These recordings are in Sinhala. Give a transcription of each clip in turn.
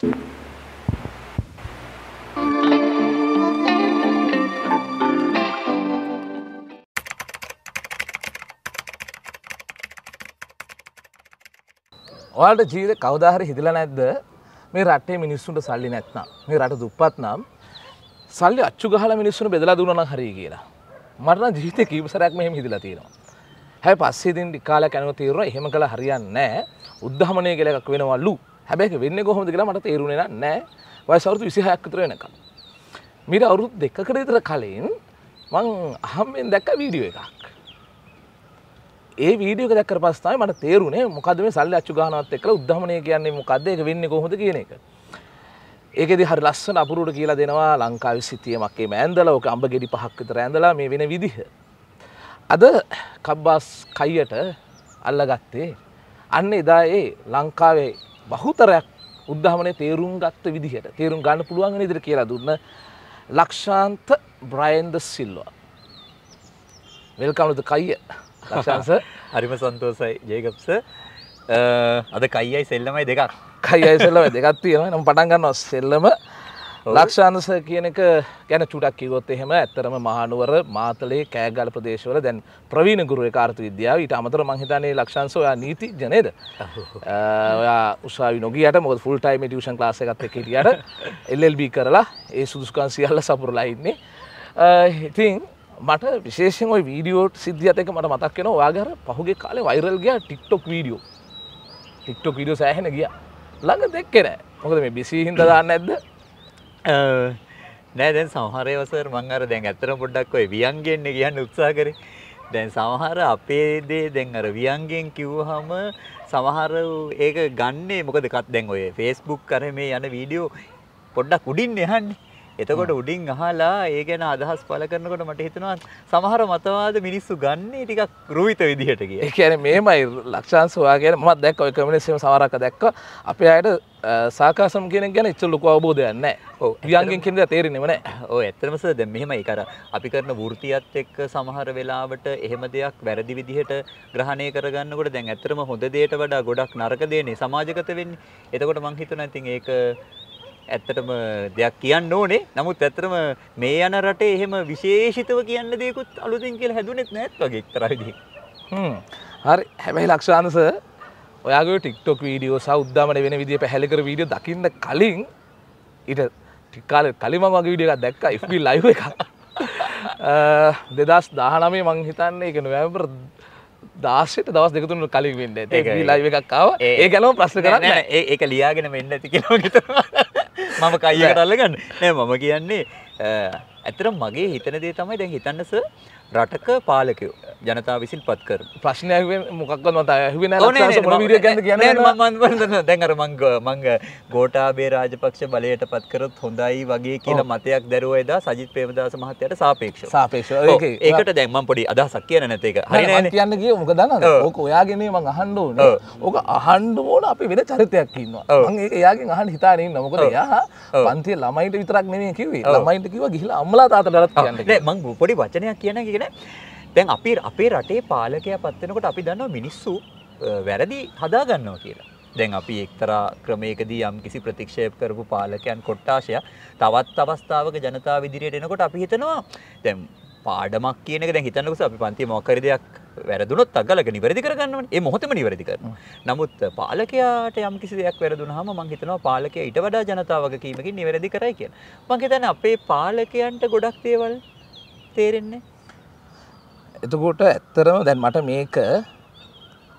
ඔයාට ජීවිත කවදාහරි හිදලා නැද්ද මේ රටේ මිනිස්සුන්ට සල්ලි නැත්නම් මේ රට දුප්පත් නම් සල්ලි අච්චු ගහලා මිනිස්සුන්ට බෙදලා දුන්නා නම් හරියි කියලා. මට නම් ජීවිතේ කීප සැරයක් මෙහෙම හිදලා තියෙනවා. හැබැයි පස්සේ ඉතින් ටික කාලයක් යනකොට තීරණා එහෙම කළා හරියන්නේ නැහැ. උද්ධහමණය කියලා එකක් වෙනවලු. හැබැයි වෙන්න කොහොමද කියලා මට තේරුණේ නැහැ වයස අවුරුදු 26ක් විතර වෙනකම් මීට අවුරුදු දෙකකට විතර කලින් මං අහම්මෙන් දැක්ක වීඩියෝ එකක් ඒ වීඩියෝ එක දැක්කට පස්සේ තමයි මට තේරුණේ මොකද්ද මේ සල්ලි අච්චු ගන්නවත් එක්කලා උද්ධමනය කියන්නේ මොකද්ද ඒක වෙන්නේ කොහොමද කියන එක ඒකෙදි හරි ලස්සන අපුරුවට කියලා දෙනවා ලංකාවේ සිතියමක් එම ඇඳලා ඕක අඹ ගෙඩි පහක් විතර ඇඳලා මේ වෙන විදිහ. අද කබ්බාස් කයියට අල්ලගත්තේ අන්න එදා ඒ ලංකාවේ බහුතරයක් උද්ධහමනය තේරුම් ගත්ත විදිහට තේරුම් ගන්න පුළුවන් ඉදිරි කියලා දුන්න ලක්ෂාන්ත බ්‍රයින්ද සිල්වා. වෙල්කමලුද කයිය ලක්ෂාන්ස හරිම සන්තෝසයි ජයකප්ස අද කයියි සෙල්ලමයි දෙකක් කයියි සෙල්ලම දෙකත්තියෙන නම් පටන්ගන්නවා සෙල්ලම ලක්ෂාන්ස කියන එක ගැන චුටක් කිවොත් එහෙම ඇත්තරම මහනුවර මාතලේ කෑගල ප්‍රදේශවල දැන් ප්‍රවීණ ගුරු කාර්ත විද්‍යාව ඊට අමතර මංහිතනේ ලක්ෂන්ස ඔයා නීති ජනේද ඔයා උසාවි නොගියට මොද ෆුල් ටයිම ටියෂන් ලාස එකත් එක හිටියට එල්ල්බ කරලා ඒ සුදුස්කන් සියල්ල සපුරලයින්නේ ඉතින් මට විශේෂෙන් ඔයි වීඩියෝට් සිද්ධියත එක මට මතක්කෙන වාගර පහුගේ කාලේ වෛරල් ගිය ටික්ටොක් වීඩියෝ ටික්ටොක් වීඩියෝ සෑහෙන ගිය ළඟ දෙක්කෙන මොකද මේ බිසිහින්ද දාන්න ඇද නෑ දැන් සමහර ඒවා සර් මම අර දැන් ඇත්තටම පොඩ්ඩක් ඔය වියංගෙන්නේ කියන්න උත්සාහ කරේ. දැන් සමහර අපේ දේ දැන් අර වියංගෙන් කිව්වහම සමහර ඒක ගන්නේ මොකද දැන් ඔය Facebook කරේ මේ යන වීඩියෝ පොඩ්ඩක් උඩින් එහන්නේ. එතකොට උඩින් අහලා ඒ ගැන අදහස් පල කරනකොට මට හිතනවා සමහර මතවාද මිනිස්සු ගන්නේ ටිකක් රූවිත විදිහට කිය. ඒ කියන්නේ මේමයි ලක්ෂාන්ස් හොයාගෙන මම දැක්ක ඔය කමියුනිස්ට් සමහරක් දැක්ක අපේ අයට සාකාසම් කෙනෙක් ගැන ඉච්ච ලොකු අවබෝධයක් නැහැ. ක්‍රියාංගෙන් කියන දේ තේරෙන්නේම නැහැ. ඔව් ඇත්තටම සර් දැන් මෙහෙමයි අර අපි කරන වෘත්තියත් එක්ක සමහර වෙලාවට එහෙම දෙයක් වැරදි විදිහට ග්‍රහණය කරගන්නකොට දැන් ඇත්තටම හොඳ දෙයට වඩා ගොඩක් නරක දෙන්නේ සමාජගත වෙන්නේ. එතකොට මං හිතනවා ඉතින් ඒක ඇත්තටම දෙයක් කියන්න ඕනේ. නමුත් ඇත්තටම මේ යන රටේ එහෙම විශේෂිතව කියන්න දෙයක්වත් අලුතින් කියලා හැදුනෙත් නැත් වගේ එක්තරා විදිහකින්. හ්ම්. හරි. හැබැයි ලක්ෂාන්ස ඔයාගේ TikTok වීඩියෝ සහ උද්දාමන වෙන විදිය පැහැදිලි කර වීඩියෝ දකින්න කලින් ඊට ටික කාලෙක කලින් මම වගේ වීඩියෝ එකක් දැක්කා FB live එකක්. දෙදස් දාහනමේ මං හිතන්නේ එක නොවැම්බර් දාශයට දවස් දෙකතුන්න කලින් වෙන්න ඒ ලයි එකක්කාව ඒ ගැලම ප්‍රශ්න කරන්න ඒක ලියාගෙන වෙන්න ඇති කියලා මම කයිය කරල්ලගන්න නෑ මම කියන්නේ ඇතර මගේ හිතන දේ තමයි දැන් හිතන්නස රටක පාලකයෝ ජනතාව විසින් පත් කර ප්‍රශ්නය මොකක් දැඟර මංග මංග ගෝටාබේ රාජපක්ෂ බලයට පත්කරොත් හොඳයි වගේ කියලා මතයක් දැරුව එදා සජිත් ප්‍රේමදාස මහත්තයට සාපේක්ෂ සාපේක්ෂ ඒකට දැම්ම පොඩි අදහසක් කියන නැතේක හරි කියන්න කිය මොක දන්න ඕක ඔයාගෙනේ මං අහන්ඩ ඕන ඕක අහන්ඩ ඕන අපි වෙන චරිතයක් ඉන්නවා එයාගෙන් අහන් හිතානන්න මොකද යා පන්තිය ළමයිට විතරක් නෙමේ කිවේ ළමයිට කිව ගිහිලා අම්මලා තාතටත් කියන්න මං පොඩි වචනයක් කියන කිය අරගෙන දැන් අපි අපේ රටේ පාලකය පත්වෙනකොට අපි දන්නවා මිනිස්සු වැරදි හදාගන්නවා කියලා. දැන් අපි එක්තරා ක්‍රමයකදී යම් කිසි ප්‍රතික්ෂේප කරපු පාලකයන් කොට්ටාශය තවත් අවස්ථාවක ජනතාව විදිරියට එනකොට අපි හිතනවා දැන් පාඩමක් කියන එක දැන් හිතන්නකෝ අපි පන්ති මොකරි දෙයක් වැරදුනොත් අගලක නිවැරදි කරගන්නවනේ. ඒ මොහොතේම නිවැරදි කරනවා. නමුත් පාලකයාට යම් කිසි දෙයක් වැරදුනහම මම හිතනවා පාලකයා ඊට වඩා ජනතාවගේ කීමකින් නිවැරදි කරයි කියලා. මම හිතන්නේ අපේ පාලකයන්ට ගොඩක් දේවල් තේරෙන්නේ එතකොට ඇත්තරම දැන් මට මේක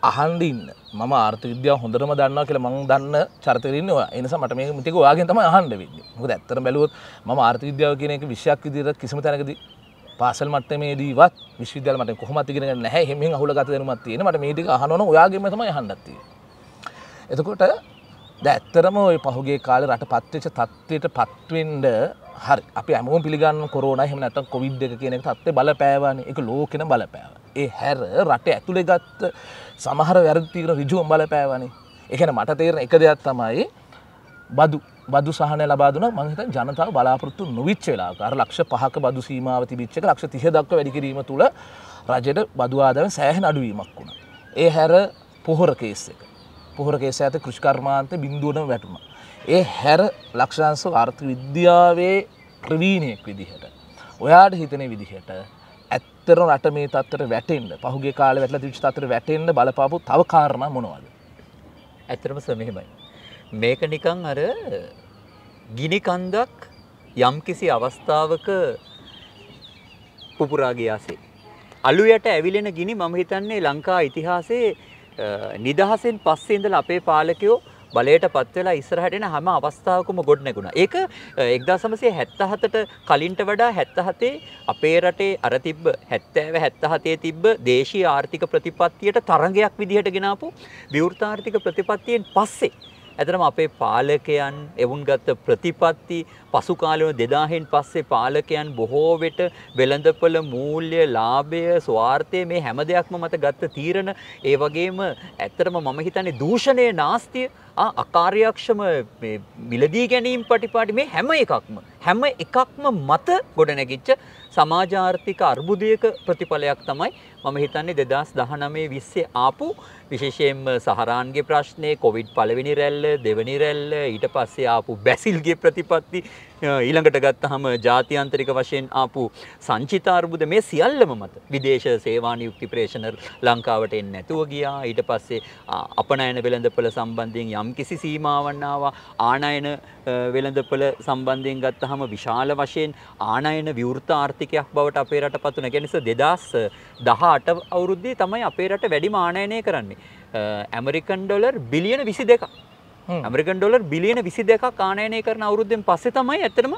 අහන්ඩ ඉන්න මම ආර්ථ විද්‍යාව හොඳරම දන්නවා කියලා මං දන්න චරිතරන්නවා එනිසා මට මේ මිතික වාගෙන් තම අහන්ඩ වෙන්නේ මොකද ඇත්තර බැලුවොත් මම ආර්ථ විද්‍යාව කියන එක විශයක් විදිර කිසිම තැනකද පාසල් මට්ටමේදීවත් විශ්විද්‍යාලමට කොහමතිගෙන නැහැ හෙම හුල ගත දෙනුමත් තියෙන මට මේටික අහනොන ඔයාගේම තමයි හන්ඩත්තිය එතකොට ඇත්තරම ඔය පහුගේ කාල රට පත්වෙච්ච තත්වයට පත්වෙන්ඩ හරි අපි ඇමෝම් පිළිගන්න කොරන හම නැත කොවිඩ් එක කියනෙ තත්ේ බලපෑවන එක ලෝකෙන බලපෑව ඒ හැර රට ඇතුළෙ ගත්ත සමහර වැරදිීර රිජුවම් බලපෑවනේ එකන මට තේරෙන එක දෙයක් තමයි බදු බදු සහන ලබාදන මහිත ජනතාව බලාපොරත්තු නොවිච් වෙලාකාර ලක්ෂ පහක බදු සීමාව තිබිච්ච ලක්ෂ තිහ දක්ව වැඩිකිරීම තුළ රජයට බදවාදාව සෑහන අඩුවීමක් වුණ. ඒ හැර පොහොර කේස් එක. පොහොර කේස ඇත කෘෂ්කර්මාන්ත බින්දුවන වැටුණා. ඒ හැර ලක්ෂාංශ ආර්ථික විද්‍යාවේ ප්‍රවීණයෙක් විදිහට. ඔයාට හිතන විදිහට ඇත්තර රට මේ තත්තර වැටෙන්න්න පහුගේ කාල වැටල දිවිච තතර වැටෙන්න්න බලපාපු තව කාරණ මොනවද. ඇතරම සමහෙමයි. මේක නිකං අර ගිනිකන්දක් යම් කිසි අවස්ථාවක පුපුරාගයාසේ. අලුයට ඇවිලෙන ගිනි මම හිතන්නේ ලංකා ඉතිහාසේ නිදහසෙන් පස්සේ ඉඳලා අපේ පාලකයෝ බලයට පත්වෙලා ඉස්සරහට එන හැම අවස්ථාවකම ගොඩ නැගුණා. ඒක 1977ට කලින්ට වඩා 77 අපේ රටේ අර තිබ්බ 70 77 තිබ්බ දේශීය ආර්ථික ප්‍රතිපත්තියට තරඟයක් විදිහට ගෙනාපු විවෘත ආර්ථික ප්‍රතිපත්තියෙන් පස්සේ ඇතරම අපේ පාලකයන් එවුන් ගත්ත ප්‍රතිපත්ති පසු කාලවල 2000න් පස්සේ පාලකයන් බොහෝ වෙට වෙළඳපොළ මූල්‍ය ලාභය ස්වార్థය මේ හැම දෙයක්ම මත ගත්ත තීරණ ඒ වගේම ඇත්තරම මම හිතන්නේ දූෂණය නාස්තිය අකාර්යක්ෂම මිලදී ගැනීම පටිපාටි මේ හැම එකක්ම හැම එකක්ම මත ගොඩනැගිච්ච සමාජාර්ථික අර්බුදයක ප්‍රතිඵලයක් තමයි මම හිතන්නේ 2019 20 ආපු විශේෂයෙන්ම සහරාන්ගේ ප්‍රශ්නේ කොවිඩ් පළවෙනි රැල්ල දෙවෙනි රැල්ල ඊට පස්සේ ආපු බැසිල්ගේ ප්‍රතිපත්ති ඊළඟට ගත්තහම ජාත්‍යන්තරික වශයෙන් ආපු සංචිතාර්බුද මේ සියල්ලම මත විදේශ සේවා නියුක්ති ප්‍රේෂණර් ලංකාවට එන්නේ නැතුව ගියා ඊට පස්සේ අපනයන වෙළඳපොළ සම්බන්ධයෙන් යම්කිසි සීමාවන් ආවා ආනයන වෙළඳපොළ සම්බන්ධයෙන් ගත්තහම විශාල වශයෙන් ආනයන විවෘත ආර්ථිකයක් බවට අපේ රට පත් වුණා. ඒ නිසා 2000 දහට අවුරුද්දේ තමයි අපේ රට වැඩි මානයනය කරන්නේ. ඇමරිකන් ඩොලර් බිලියන විසි දෙක ඇමරිකන් ඩොලර් බිලියන විසි දෙක කානයනය කරන අවුරුද්ධෙන් පස්සේ තමයි ඇතරම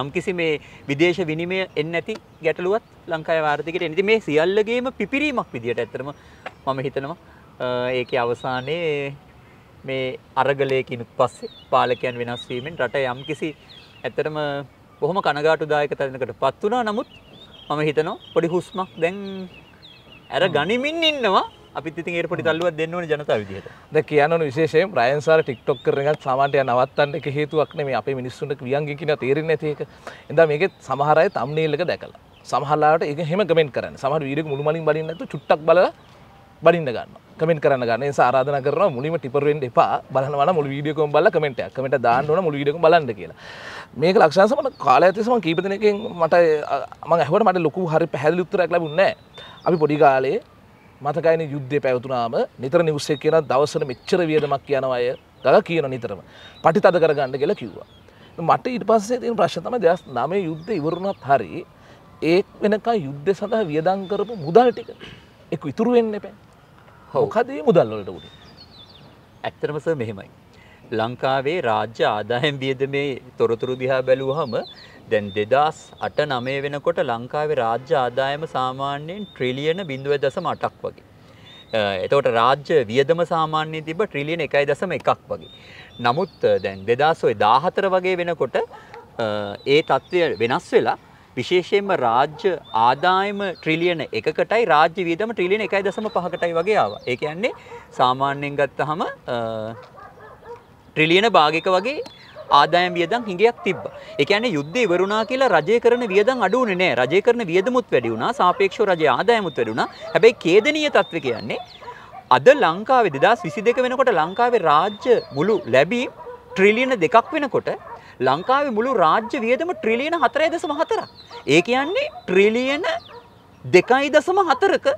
යම් කිසි මේ විදේශ විනිමය එන්න ඇති ගැටලුවත් ලංකාය වාර්ථකට එනිති මේ සියල්ලගේම පිපිරීමක් විදිට ඇතරම මම හිතනවා ඒක අවසානයේ මේ අරගලයකිනුත් පස්සේ පාලකයන් වෙනස්වීමෙන් රට යම් කිසි ඇතරම බොහොම කනගාටුදායක තැනකට පත් වනා නමුත් මම හිතනවා පොඩි හුස්මක් දැන් ඇර ගනිමින් ඉන්නවා අපිත් ඉතින් ඒකට පොඩි තල්ලුවක් දෙන්න ඕනේ ජනතාව විදිහට. දැන් කියන්න ඕන විශේෂයෙන් රයන් සාර TikTok කරන එකත් සාමාන්‍යයෙන් නවත්තන්න එක හේතුවක් නෙමෙයි අපේ මිනිස්සුන්ට ක්‍රියාංගික කියන තේරෙන්නේ නැති එක. එඳා මේකේ සමහර අය thumbnail එක දැකලා සමහරලාට ඒක එහෙම කමෙන්ට් කරන්නේ. සමහර වීඩියෝ එක මුළුමනින් බලන්නේ නැතුව චුට්ටක් බලලා බඩින්න ගන්න කමෙන්ට කරන්න ගන්න සාරාධන කරන මුලිම ටිපරෙන්ට එපා බලනවන මුළු වීඩියකෝ බල කමෙන්ට කමට දාන්නන මුළු විඩියක බලන්න කියලා මේක ලක්ෂාසම කාල ඇතිසම කීපතනකින් මට ම හවට මට ලොකු හරි පැහැදිලි උත්තරයක් ලැබුන්නේ අපි පොඩි කාලේ මතකයින යුද්ධය පැවතුනාම නිතර නිවසේ කියන දවසන මෙච්චර වියදමක් කියනවය ගල කියන නිතරම පටි තද කරගන්න කියලා කිව්වා. මට ඉට පස්සේ තින් ප්‍රශ්තම දෙස් නමේ යුද්ධ ඉවරුණත් හරි ඒ වෙනකා යුද්ධ සඳහා වියදංකරපු මුදල් ටික එක ඉතුරුවෙන්න එපැ කවකදේ මුදල්ලොලට උඩේ. ඇත්තරමස මෙහෙමයි. ලංකාවේ රාජ්‍ය ආදායම් වියදමේ තොරතුරු දිහා බැලුවහම දැන් දෙදස් අට නමය වෙනකොට ලංකාවේ රාජ්‍ය ආදායම සාමාන්‍යයෙන් ට්‍රිලියන බිඳුව දසම අටක් වගේ. එතවට රාජ්‍ය වියදම සාමාන්‍යය තිබ ට්‍රිලියන එකයි දසම එකක් වගේ. නමුත් දැන් දෙදස් ඔය දාහතර වගේ වෙනකොට ඒ තත්ත්වය වෙනස් වෙලා විශේෂයෙන්ම රාජ්‍ය ආදායම ට්‍රිලියන එකකටයි රාජ්‍ය වියදම ට්‍රිලියන 1.5කටයි වගේ ආවා. ඒ කියන්නේ සාමාන්‍යයෙන් ගත්තහම ට්‍රිලියන භාගයක වගේ ආදායම් වියදම් හිඟයක් තිබ්බා. ඒ කියන්නේ යුද්ධය ඉවරුණා කියලා රජය කරන වියදම් අඩු වුණේ නැහැ. රජය කරන වියදමුත් වැඩි වුණා. සාපේක්ෂව රජයේ ආදායමුත් වැඩි වුණා. හැබැයි ඛේදනීය තත්ත්වය කියන්නේ අද ලංකාවේ 2022 වෙනකොට ලංකාවේ රාජ්‍ය මුළු ලැබීම් ට්‍රිලියන 2ක් වෙනකොට ලංකාවේ මුළු රාජ්‍ය වියදම ට්‍රිලියන 4.4ක්. ඒ කියන්නේ ට්‍රිලියන 2.4ක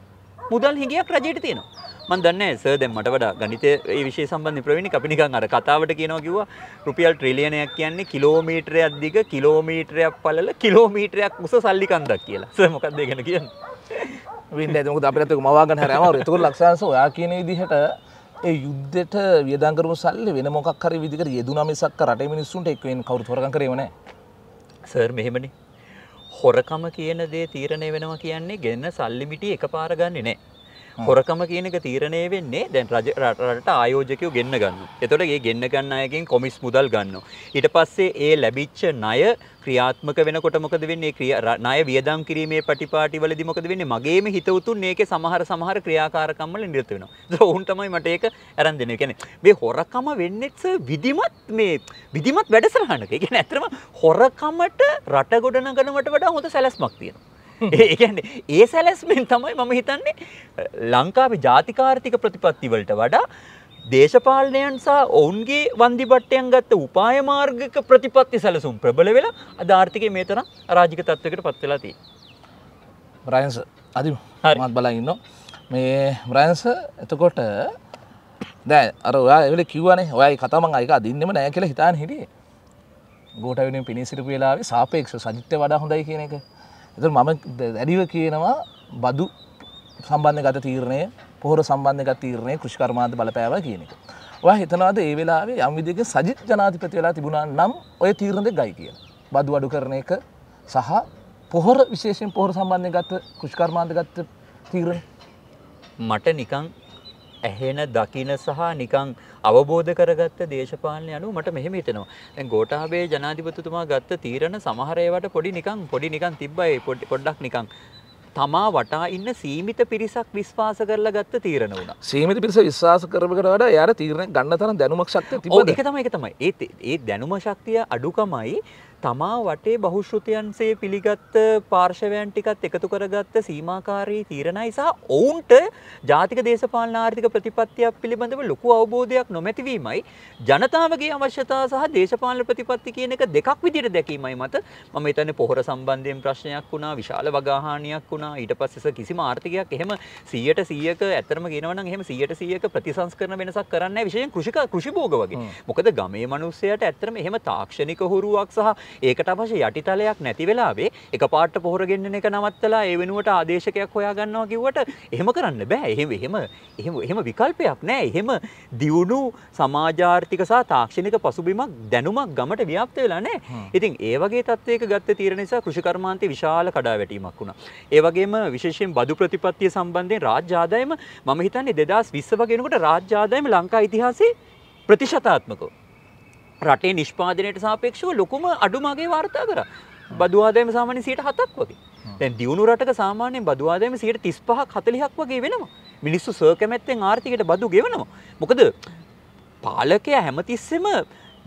මුදල් හිඟියක් රජයට තියෙනවා. මන් දන්නේ සර් දැන් මට වඩා ගණිතය ඒ විෂය සම්බන්ධ ප්‍රවීණික අපි නිකන් අර කතාවට කියනවා කිව්වා රුපියල් ට්‍රිලියනයක් කියන්නේ කිලෝමීටරයක් දිග කිලෝමීටරයක් පළල කිලෝමීටරයක් උස සල්ලි කන්දක් කියලා. සර් මොකක්ද ඒ ගැන කියන්නේ? වින්ද ඒක මොකද අපිට ඒක මවා ගන්න හැර අමාරුයි. ඒක ලක්ෂාංශ ඔයා කියන විදිහට ඒ යුද්ධෙට වියදම් කරපු සල්ලි වෙන මොකක් හරි විදිහකට යෙදුනා මිසක් රටේ මිනිස්සුන්ට එක් වෙන කවුරුත් හොරකම් කරේම නැහැ. සර් මෙහෙමනේ. හොරකම කියන දේ තීරණය වෙනවා කියන්නේ ගෙන සල්ලි මිටි එකපාර ගන්නෙ නැහැ. හොරකම කියන එක තීරණය වෙන්නේ දැන් රටට ආයෝජකයෝ ගෙන්න ගන්න. එතකොට ඒ ගෙන්න ගන්න අයගෙන් කොමිස් මුදල් ගන්නවා. ඊට පස්සේ ඒ ලැබිච්ච ණය ක්‍රියාත්මක වෙනකොට මොකද වෙන්නේ? ක්‍රියා ණය වියදම් කිරීමේ පටිපාටි වලදී මොකද වෙන්නේ? මගේම හිත උතුන් මේකේ සමහර සමහර ක්‍රියාකාරකම් වල නිරත වෙනවා. ඒක ඔවුන් තමයි මට ඒක අරන් දෙන්නේ. කියන්නේ මේ හොරකම වෙන්නේත් විධිමත් මේ විධිමත් වැඩසටහනක. ඒ කියන්නේ ඇත්තටම හොරකමට රට ගොඩනගනවට වඩා හොඳ සැලැස්මක් තියෙනවා. ඒකන්නේ ඒ සැලැස්මෙන් තමයි මම හිතන්නේ ලංකාවේ ජාතිකාර්ථික ප්‍රතිපත්තිවලට වඩා දේශපාලනයන් සහ ඔවුන්ගේ වන්දිබට්ටයන් ගත්ත උපාය මාර්ගක ප්‍රතිපත්ති සැලසුම් ප්‍රබල වෙලා අද ආර්ථිකය මේ තරම් අරාජික තත්ත්වයකට පත් වෙලා තියෙනවා. බ්‍රයන්ස් අදි මත් බලන් ඉන්නවා. මේ බ්‍රයන්ස් එතකොට දැන් අර ඔයා එවල කිව්වනේ ඔයයි කතාව මම අයික අදින්නෙම නෑ කියලා හිතාන හිටියේ. ගෝඨ වෙනුවෙන් පිණී සිටපු වෙලාවේ සාපේක්ෂව සජිත්ය වඩා හොඳයි කියන එක. එතකොට මම දැඩිව කියනවා බදු සම්බන්ධ ගත තීරණය පොහොර සම්බන්ධක තීරණය කෘෂිකර්මාද බලපෑව කියන එක. ඔය හිතනවාද ඒ වෙලාවේ යම් විදිහක සජිත් ජනාධිපති වෙලා තිබුණා නම් ඔය තීරණ දෙක ගයි කියලා. බදු අඩු කරන එක සහ පොහොර විශේෂයෙන් පොහොර සම්බන්ධයෙන් ගත්ත කෘෂිකර්මාන්ත ගත්ත තීරණ මට නිකන් ඇහෙන දකින සහ නිකං අවබෝධ කරගත්ත දේශපාලනය අනු මට මෙහෙම හිතෙනවා. දැන් ගෝඨාභය ජනාධිපතිතුමා ගත්ත තීරණ සමහර ඒවාට පොඩි නිකං පොඩි නිකං තිබ්බයි පොඩ්ඩක් නිකං තමා වටා ඉන්න සීමිත පිරිසක් විශ්වාස කරලා ගත්ත තීරණ වුණා. සීමිත පිරිස විශ්වාස කරවකට වඩා යාර තීරණ ගන්න තරම් දැනුමක් ශක්තිය තිබුණා. ඒක තමයි ඒක තමයි. ඒ ඒ දැනුම ශක්තිය අඩුකමයි තමා වටේ බහුශෘතියන්සේ පිළිගත්ත පාර්ශවයන් ටිකත් එකතු කරගත්ත සීමාකාරී තීරණයි සහ ඔවුන්ට ජාතික දේශපාලන ආර්ථික ප්‍රතිපත්තියක් පිළිබඳව ලොකු අවබෝධයක් නොමැතිවීමයි ජනතාවගේ අවශ්‍යතා සහ දේශපාලන ප්‍රතිපත්ති කියන එක දෙකක් විදිහට දැකීමයි මත මම හිතන්නේ පොහොර සම්බන්ධයෙන් ප්‍රශ්නයක් වුණා විශාල වගාහානියක් වුණා ඊට පස්සේ කිසිම ආර්ථිකයක් එහෙම 100ට 100ක ඇත්තටම කියනවා නම් එහෙම 100ට 100ක ප්‍රතිසංස්කරණ වෙනසක් කරන්නේ නැහැ විශේෂයෙන් කෘෂික කෘෂිභෝග වගේ මොකද ගමේ මිනිස්සයාට ඇත්තටම එහෙම තාක්ෂණික හුරුවක් සහ ඒකට අවශ්‍ය යටිතලයක් නැති වෙලාවේ එකපාරට පොහොර ගෙන්නන එක නවත්තලා ඒ වෙනුවට ආදේශකයක් හොයාගන්නවා කිව්වට එහෙම කරන්න බෑ. එහෙම එහෙම එහෙම එහෙම විකල්පයක් නෑ. එහෙම දියුණු සමාජාර්ථික සහ තාක්ෂණික පසුබිමක් දැනුමක් ගමට ව්‍යාප්ත වෙලා නෑ. ඉතින් ඒ වගේ තත්ත්වයක ගත්ත තීරණ නිසා කෘෂිකර්මාන්තේ විශාල කඩාවැටීමක් වුණා. ඒ වගේම විශේෂයෙන් බදු ප්‍රතිපත්තිය සම්බන්ධයෙන් රාජ්‍ය ආදායම මම හිතන්නේ 2020 වගේනකොට රාජ්‍ය ආදායම ලංකා ඉතිහාසයේ ප්‍රතිශතාත්මකව රටේ නිෂ්පාදනයට සාපේක්ෂව ලොකුම අඩුමගේ වාර්තා කර බදවාදයම සාමාන්‍ය සියට හතක් වගේ දැන් දියුණු රටක සාමාන්‍යයෙන් බදවාදයම සියට තිස් පහක් හතලිහක් වගේ වෙනවා මිනිස්සු සර්කමැත්තෙන් ආර්ථිකට බදු ගෙවනවා මොකද පාලකය හැමතිස්සෙම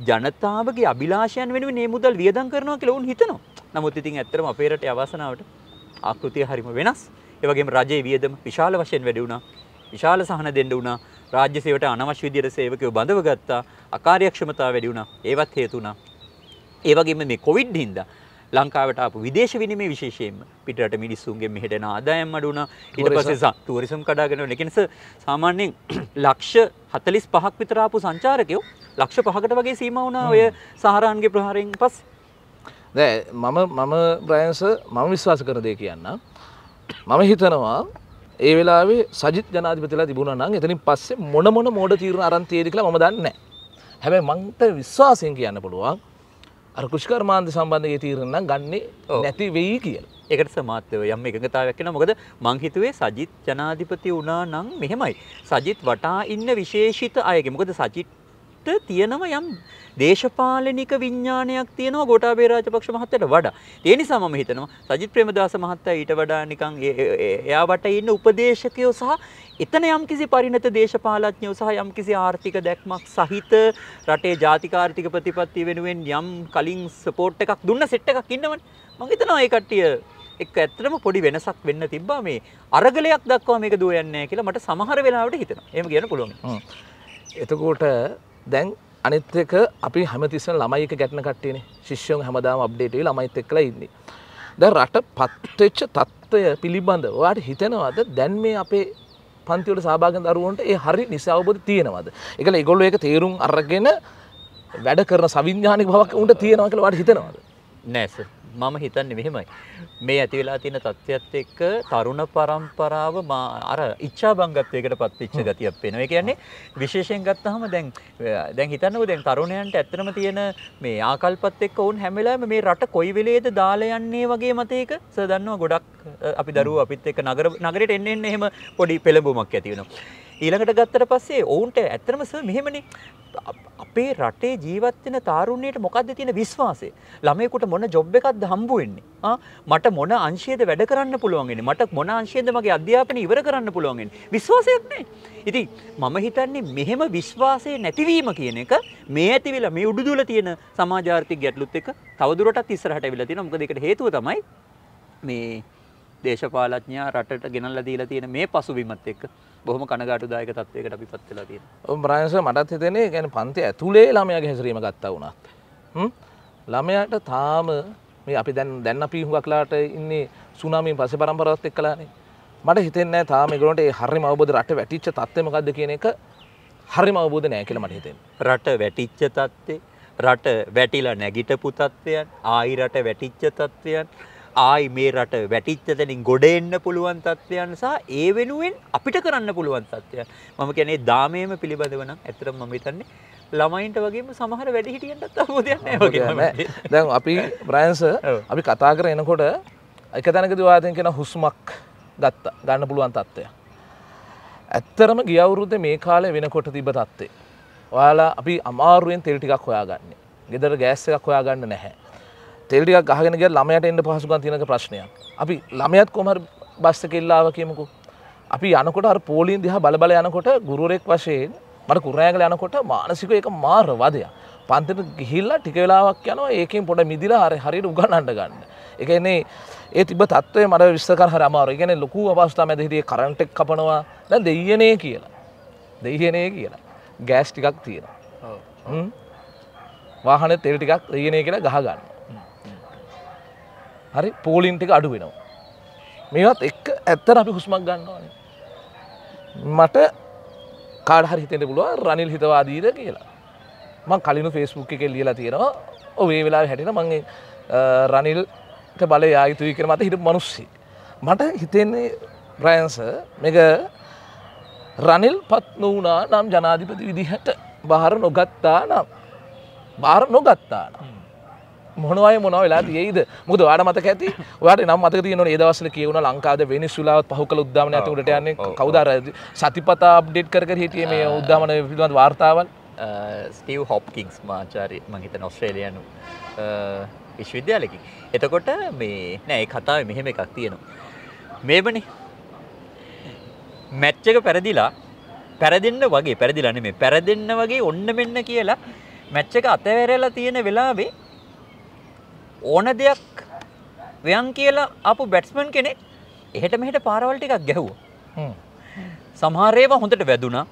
ජනතාවගේ අභිලාෂයන් වෙනුවෙන් මේ මුදල් වියදම් කරනවා කියලා වුන් හිතනවා නමුත් ඉතින් ඇත්තටම අපේ රටේ අවසනාවට ආකෘතිය හරිම වෙනස් ඒ වගේම රජයේ වියදම විශාල වශයෙන් වැඩි වුණා විශාල සහන දෙන්න වුණා රාජ්‍ය සේවයට අනවශ්‍ය විදියට සේවකයෝ බඳව ගත්තා. අකාර්යක්ෂමතාව වැඩි වුණා. ඒවත් හේතු වුණා. ඒ වගේම මේ කොවිඩ් හින්දා ලංකාවට ආපු විදේශ විනිමය විශේෂයෙන්ම පිටරට මිනිස්සුන්ගේ මෙහෙට එන ආදායම් අඩු වුණා. ඊට පස්සේ ටුවරිසම් කඩාගෙන යන කෙනස සාමාන්‍යයෙන් ලක්ෂ 45ක් විතර ආපු සංචාරකයෝ ලක්ෂ 5කට වගේ සීමා වුණා ඔය සහරාන්ගේ ප්‍රහාරයෙන් පස්සේ. නෑ මම මම බ්‍රයන්ස් මම විශ්වාස කරන දේ කියන්න. මම හිතනවා ඒ වෙලාවේ සජිත් ජනාධිපතිලා තිබුණා නම් එතනින් පස්සේ මොන මොන මෝඩ තීරණ අරන් තියෙද කියලා මම දන්නේ නැහැ. හැබැයි මන්ට විශ්වාසයෙන් කියන්න පුළුවන් අර කෘෂිකර්මාන්ත සම්බන්ධයේ තීරණ නම් ගන්නේ නැති වෙයි කියලා. එකට සමාත්‍යව යම් එකඟතාවයක් වෙනවා. මොකද මං හිතුවේ සජිත් ජනාධිපති වුණා නම් මෙහෙමයි. සජිත් වටා ඉන්න විශේෂිත අයගේ. මොකද සජිත් තියෙනම යම් දේශපාලනික විඥානයක් තියෙනවා ගෝඨාභය රාජපක්ෂ මහත්තයට වඩා. ඒ නිසා මම හිතනවා සජිත් ප්‍රේමදාස මහත්තයා ඊට වඩා නිකන් එයා වට ඉන්න උපදේශකයෝ සහ එතන යම්කිසි පරිණත දේශපාලඥයෝ සහ යම්කිසි ආර්ථික දැක්මක් සහිත රටේ ජාතික ආර්ථික ප්‍රතිපත්ති වෙනුවෙන් යම් කලින් සපෝට් එකක් දුන්න සෙට් එකක් ඉන්නවනේ. මම හිතනවා ඒ කට්ටිය එක්ක ඇත්තටම පොඩි වෙනසක් වෙන්න තිබ්බා මේ අරගලයක් දක්වා මේක දුව යන්නේ නැහැ කියලා මට සමහර වෙලාවට හිතෙනවා. එහෙම කියන්න පුළුවන්. එතකොට දැන් අනිත් එක අපි හැමතිස්සෙම ළමයි එක ගැටෙන කට්ටියනේ. ශිෂ්‍යයන් හැමදාම අප්ඩේට් වෙලා ළමයිත් එක්කලා ඉන්නේ. දැන් රට පත් වෙච්ච తত্ত্বය පිළිබඳව ඔයාට හිතෙනවද දැන් මේ අපේ පන්තිවල සහභාගී දරුවන්ට ඒ හරි නිසා අවබෝධ තියෙනවද? ඒකල ඒගොල්ලෝ ඒක තේරුම් අරගෙන වැඩ කරන සවිඥානික බවක් උන්ට තියෙනවා කියලා ඔයාට හිතෙනවද? නෑ සර්. මම හිතන්නේ මෙහෙමයි. මේ ඇති වෙලා තියෙන තත්ත්වයත් එක්ක තරුණ පරම්පරාව අර ඉච්ඡා බංගත්වයකට පත්වෙච්ච ගතියක් පේනවා. ඒ කියන්නේ විශේෂයෙන් ගත්තාම දැන් දැන් හිතන්නකෝ දැන් තරුණයන්ට ඇත්තටම තියෙන මේ ආකල්පත් එක්ක වුන් හැම වෙලාවෙම මේ රට කොයි වෙලේද දාලා යන්නේ වගේ මතයක සර් දන්නවා ගොඩක් අපි දරුවෝ අපිත් එක්ක නගර නගරයට එන්න එන්න එහෙම පොඩි පෙළඹුමක් ඇති වෙනවා. ඊළඟට ගත්තට පස්සේ ඔවුන්ට ඇත්තම සර් මෙහෙමනේ අපේ රටේ ජීවත් වෙන තාරුණ්‍යයට මොකද්ද තියෙන විශ්වාසය? ළමයෙකුට මොන ජොබ් එකක්ද හම්බ වෙන්නේ? ආ මට මොන අංශයේද වැඩ කරන්න පුළුවන් වෙන්නේ? මට මොන අංශයේද මගේ අධ්‍යාපනය ඉවර කරන්න පුළුවන් වෙන්නේ? විශ්වාසයක් නැහැ. ඉතින් මම හිතන්නේ මෙහෙම විශ්වාසය නැතිවීම කියන එක මේ ඇතිවිලා මේ උඩුදුල තියෙන සමාජ ආර්ථික ගැටලුත් එක්ක තවදුරටත් ඉස්සරහට ඇවිල්ලා තියෙනවා. මොකද ඒකට හේතුව තමයි මේ දේශපාලඥයා රටට ගෙනල්ලා දීලා තියෙන මේ පසුබිමත් එක්ක බොහොම කනගාටුදායක තත්වයකට අපි පත් වෙලා තියෙනවා. ඔව් බ්‍රයන්ස් මටත් හිතෙන්නේ يعني පන්ති ඇතුලේ ළමයාගේ හැසිරීම ගත්තා වුණත්. හ්ම් ළමයාට තාම මේ අපි දැන් දැන් අපි හුඟක්ලාට ඉන්නේ සුනාමියෙන් පස්සේ પરම්පරාවත් එක්කලානේ. මට හිතෙන්නේ නැහැ තාම ඒගොල්ලන්ට ඒ හරිම අවබෝධ රට වැටිච්ච තත්ත්වය මොකද්ද කියන එක හරිම අවබෝධ නැහැ කියලා මට හිතෙන්නේ. රට වැටිච්ච තත්ත්වේ රට වැටිලා නැගිටපු තත්ත්වයන් ආයි රට වැටිච්ච තත්ත්වයන් ආයි මේ රට වැටිච්ච තැනින් ගොඩ එන්න පුළුවන් තත්ත්වයන් සහ ඒ වෙනුවෙන් අපිට කරන්න පුළුවන් තත්ත්වයන් මම කියන්නේ දාමයේම පිළිබඳව නම් ඇත්තටම මම හිතන්නේ ළමයින්ට වගේම සමහර වැඩිහිටියන්ටත් අවබෝධයක් නැහැ වගේ දැන් අපි බ්‍රයන්ස් අපි කතා කර එනකොට එක තැනකදී වාදෙන් කියන හුස්මක් ගත්තා ගන්න පුළුවන් තත්ත්වය ඇත්තරම ගිය අවුරුද්දේ මේ කාලේ වෙනකොට තිබ්බ තත්ත්වේ ඔයාලා අපි අමාරුවෙන් තෙල් ටිකක් හොයාගන්නේ ගෙදර ගෑස් එකක් හොයාගන්න නැහැ තෙල්ටික් ගහගෙනග ළමයට එන්න පහසුගන් තියනක ප්‍රශ්නයක් අපි ළමයත් කොමර බස්තක ඉල්ලාව කියමුකු අපි යනකොට අර පෝලීන් දිහා බලබල යනකොට ගුරුරෙක් වශයෙන් මට කුරෑගල යනකොට මානසික එක මාර වදය පන්තට ගිහිල්ලා ටික වෙලාවක් යනවා ඒකින් පොඩ මිදිලා හරි හරියට උගන්නට ගන්න එක එන්නේ ඒ තිබ තත්වය මට විස්තකර හරමාර ගැන ලොකු අවස්ථා මැද හිටිය කරන්ටෙක් කපනවා දැන් දෙයනේ කියලා දෙයනේ කියලා ගෑස් ටිකක් තියෙනවා වාහන තෙල් ටිකක් දෙයනේ කියලා ගහගන්න හරි පෝලින්ට එක අඩු වෙනවා. මේත් එක් ඇත්තර අපි හුස්මක් ගන්නවාන. මට කාඩහරි හිතෙන පුළුව රනිල් හිතවාදීද කියලා. මං කලිනු ෆෙස්බුක් එක ලියලා තියෙනවා ඔේ වෙලා හැටින මගේ රනිල්ට බල යායුතුයි කර මත හිට මනුස්සි. මට හිතෙන්නේ බ්‍රයන්ස මේක රනිල් පත් නොවනා නම් ජනාධිපති විදිහට බාර නොගත්තා නම් බාර නොගත්තා නම් මොනවයි මොනව වෙලා තියෙයිද මුද වාඩ මතක ඇති ඔයාට නම් මතක තියෙනවා ඒ දවස්වල කියවුණ ලංකාවද වෙනිසුලාවත් පහු කළ උද්දාමන ඇතුළට යන්නේ කවුද අර සතිපතා අප්ඩේට් කර කර හිටියේ මේ උද්දාමන පිළිබඳ වාර්තාවල් ස්ටීව් හොප්කින්ස් මාචාර්ය මං හිතන ඔස්ට්‍රේලියානු විශ්වවිද්‍යාලයකින් එතකොට මේ නෑ ඒ කතාවේ මෙහෙම එකක් තියෙනවා මේබනේ මැච් එක පැරදිලා පැරදින්න වගේ පැරදිලා නෙමෙයි පැරදින්න වගේ ඔන්න මෙන්න කියලා මැච් එක අතවැරලා තියෙන වෙලාවේ ඕන දෙයක් වයන් කියලා අපපු බැට්ස්මන් කෙනෙක් එහෙට මෙහට පාරවල් ටිකක් ගැහ්වා සමහරේවා හොඳට වැදුනා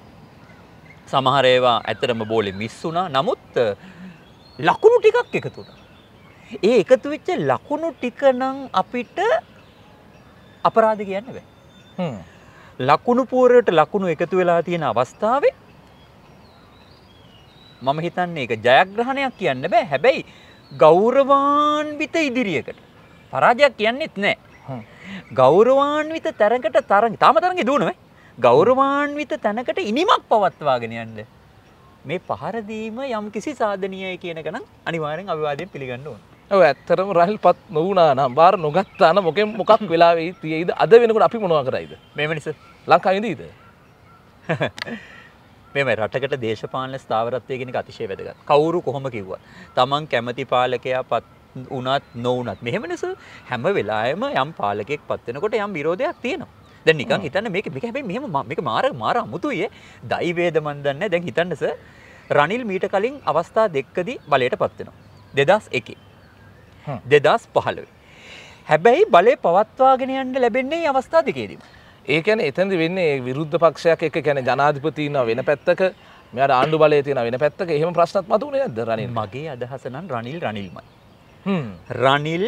සමහරේවා ඇතරම බෝලි මිස්සුනා නමුත් ලකුණු ටිකක් එකතුට ඒ එකතු වෙච්ච ලකුණු ටික නම් අපිට අපරාධ කියන්න බෑ ලකුණු පූරයට ලකුණු එකතු වෙලා තියෙන අවස්ථාවේ මම හිතන්නේ එක ජයග්‍රහණයක් කියන්න බෑ හැබැයි ගෞරවාන්විත ඉදිරියකට පරාජයක් කියන්නෙත් නෑ. ගෞරවාන්විත තැනකට තරග තාම තරගේ දුවනොයි ගෞරවාන්විත තැනකට ඉනිමක් පවත්වාගෙන යන්න. මේ පහරදීම යම් කිසි සාධනයයි කියන ගනම් අනිවාරෙන් අවිවාදය පිළිගන්න ඕන. ඔව ඇත්තරම රහල් පත් නොවනා නම් බාර නොගත්තාන මොකෙන් මොකක් වෙලාවෙයි තියෙයිද අද වෙනකට අපි මොනවා කරයිද මෙමනිස ලංකායිදීද. මෙම රටකට දේශපාලන ස්ථාවරත්වය කෙනෙක් අතිශය වැදගත්. කවුරු කොහොම කිව්වත්. තමන් කැමති පාලකයා පත් වුණත් නොවුනත් මෙහෙම නිස හැම වෙලාවෙම යම් පාලකෙක් පත් වෙනකොට යම් විරෝධයක් තියෙනවා. දැන් නිකන් හිතන්න මේක මේක හැබැයි මෙහෙම මේක මාර මාර අමුතුයි දයි වේද මන් දන්නේ දැන් හිතන්න සර් රනිල් මීට කලින් අවස්ථා දෙකකදී බලයට පත් වෙනවා 2001 2015 හැබැයි බලය පවත්වාගෙන යන්න ලැබෙන්නේ අවස්ථා දෙකේදීම ඒ කියන්නේ එතනදි වෙන්නේ විරුද්ධ පක්ෂයක් එක්ක කියන්නේ ජනාධිපති ඉන්නවා වෙන පැත්තක මෙයාට ආණ්ඩු බලය තියෙනවා වෙන පැත්තක එහෙම ප්‍රශ්නත් මතුනේ නැද්ද රනිල් මගේ අදහස නම් රනිල් රනිල්මයි රනිල්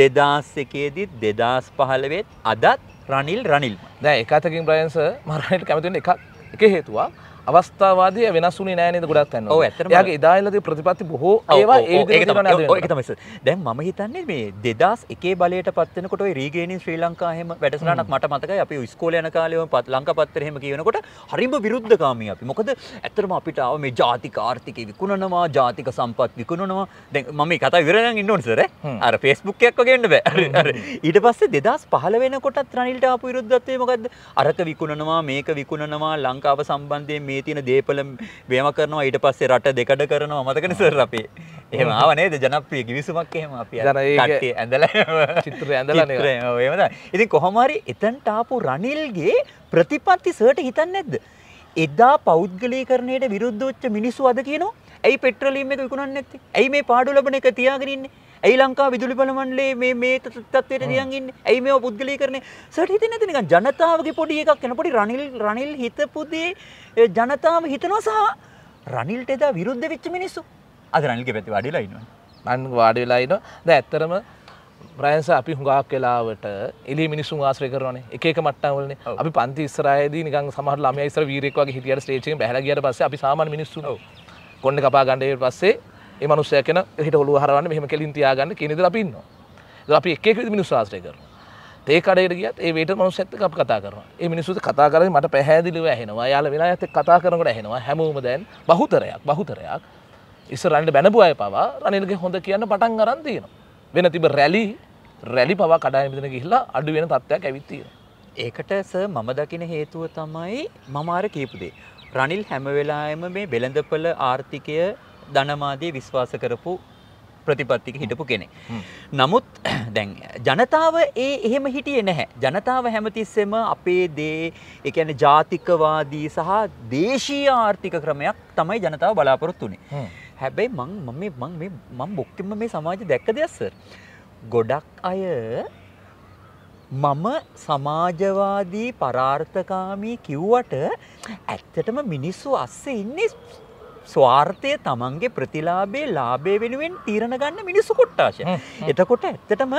දෙදස් එකේදීත් දෙදස් පහළවෙත් අදත් රනිල් රනිල් දැ එකතකින් බ්‍රයන්ස මරණයට කැමතින එකක් එක හේතුවා අවස්ථාවාදය වෙනස්ුනේ නෑනද ගොඩක් යන්න ඇතගේ ඉදාල්ලගේ ප්‍රතිපත්ති බොහෝ ඒවා ඒතමස දැන් මම හිතන්නේ මේ දෙදස් එකේ බලට පත්නකොට රීගේනින් ශ්‍රී ලංකාහම වැඩසනක් මට මතක අප ස්කෝල යන කාලයම පත් ලංක පත්තරහෙම කියනකොට හරිම විරුද්ධකාමී අපි මොකද ඇතරම අපිට ආව මේ ජාතික ආර්ථික විකුණනවා ජාතික සම්පත් විකුණනවා දැ මම කතා විරණ ඉන්නවන් සර අර ෆෙස්බුක්යක් වගේන්න බෑ ඊට පස්සේ දෙදස් පහල වෙනකොටත් රනිල්ට අප විරුද්ධත්වය මොකද අරක විකුණනවා මේක විකුණනවා ලංකාව සම්බන්ධය මේ මේ තියෙන දේපල වේම කරනවා ඊට පස්සේ රට දෙකඩ කරනවා මතකන සර් අපේ එහෙම ආව නේද ජනප්‍රිය ගිවිසුමක් එහෙම අපි කට්ටිය ඇඳලා චිත්‍රය ඇඳලා නේද එහෙමද ඉතින් කොහොම හරි එතනට ආපු රනිල්ගේ ප්‍රතිපත්ති සර්ට හිතන්නේ නැද්ද එදා පෞද්ගලීකරණයට විරුද්ධ වෙච්ච මිනිස්සු අද කියනවා ඇයි පෙට්‍රලියම් එක විකුණන්නේ නැත්තේ ඇයි මේ පාඩු ලබන එක තියාගෙන ඉන්නේ ඇයි ලංකා විදුලි බලමන්ලේ මේ මේ තත්වයට දියන්ගන්න ඇයි මේ පුද්ගලි කරන සටහිත නැතිනික ජනතාවගේ පොඩි එකක් එන පොඩි රනිල් රනිල් හිතපුදේ ජනතාව හිතනවා සහ රනිල්ට එදා විරුද්ධ වෙච්ච මිනිස්සු අද රනිල්ගේ පැති වඩිලා ඉන්නවා මන් වාඩිවෙලායින ද ඇත්තරම ප්‍රයන්ස අපි හුඟක් වෙලාවට එලි මිනිසුන් ආශ්‍රය කරනනේ එක එක මට්ටවලන අපි පන්ති ඉස්සරහදී නිකන් සමහර ළමයා ඉස්සර වීරයෙක් වගේ හිටියට ස්ටේජ් එකෙන් බැහැලා ගියාට පස්සේ අපි සාමාන්‍ය මිනිස්සු කොණ්ඩේ කපා ගන්න ඊට පස්සේ ඒ මනුස්සය කෙන හිට හොළු හරවන්න මෙහම කෙලින් තියාගන්න කෙනෙද අපින්නවා අපි එකෙක මිනිස් ශාස්ත්‍රය කරනවා ඒ කඩයට ගියත් ඒ වේට මනුස්ස ඇත්ත අප කතා කරනවා ඒ මිනිස්සුත් කතා කරේ මට පැහැදිලිව ඇහෙනවා යාල වෙලා ඇත කතා කරනකට ඇහෙනවා හැමෝම දැන් බහුතරයක් බහුතරයක් ඉස්සරන්ට බැනපු අය පවා රනිල්ගේ හොඳ කියන්න පටන් අරන් තියෙනවා වෙන තිබ රැලි රැලි පවා කඩාය මෙතන ගිහිල්ලා අඩු වෙන තත්ත්වයක් ඇවිත් තියෙනවා ඒකට ස මම දකින හේතුව තමයි මම අර කියපු දේ රනිල් හැම වෙලාවෙම මේ බෙලඳපළ ආර්ථිකය ධනමාදී විශ්වාස කරපු ප්‍රතිපත්තික හිටපු කෙනෙ. නමුත් දැන් ජනතාව ඒ එහෙම හිටියේ නැහැ. ජනතාව හැමතිස්සෙම අපේ දේ එකන ජාතිකවාදී සහ දේශීය ආර්ථික ක්‍රමයක් තමයි ජනතාව බලාපොරොත්තු වනේ. හැබැයි මං මම මං මං බොක්කම මේ සමාජ දැක්ක දෙයස්සර්. ගොඩක් අය මම සමාජවාදී පරාර්ථකාමී කිව්වට ඇත්තටම මිනිස්සු අස්සේ ඉන්නේ ස්වාර්ථය තමන්ගේ ප්‍රතිලාබේ ලාබේ වෙනුවෙන් තීරණ ගන්න මිනිස්සු කොට්ටාශය. එතකොට ඇත්තටම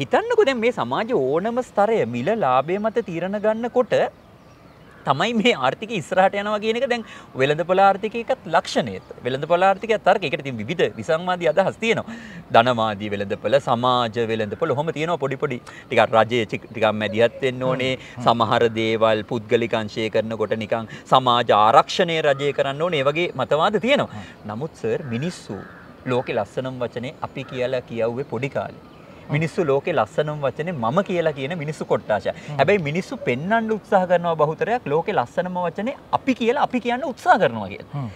හිතන්නකො දැන් මේ සමාජ ඕනම ස්තරය මිල ලාබේ මත තීරණ ගන්නකොට තමයි මේ ආර්ථික ඉස්රහට යනවා කියන එක දැන් වෙළඳ පොළ ආර්ථිකයකත් ලක්ෂණය. වෙළඳ පොළ ආර්ථිකය තර්ක. ඒකට තියෙන විවිධ විසංවාදී අදහස් තියෙනවා. ධනවාදී වෙළඳ පොළ, සමාජ වෙළඳ පොළ ඔහොම තියෙනවා පොඩි පොඩි. ටිකක් රජයේ ටිකක් මැදිහත් වෙන්න ඕනේ. සමහර දේවල් පුද්ගලික අංශය කරනකොට නිකන් සමාජ ආරක්ෂණය රජය කරන්න ඕනේ. ඒ වගේ මතවාද තියෙනවා. නමුත් සර් මිනිස්සු ලෝකෙ ලස්සනම වචනේ අපි කියලා කියවුවේ පොඩි කාලේ. මිනිස්සු ලෝකේ ලස්සනම වචනේ මම කියලා කියන මිනිස්සු කොට්ටාශය. හැබැයි මිනිස්සු පෙන්වන්න උත්සාහ කරනවා බහුතරයක් ලෝකේ ලස්සනම වචනේ අපි කියලා අපි කියන්න උත්සාහ කරනවා කියලා.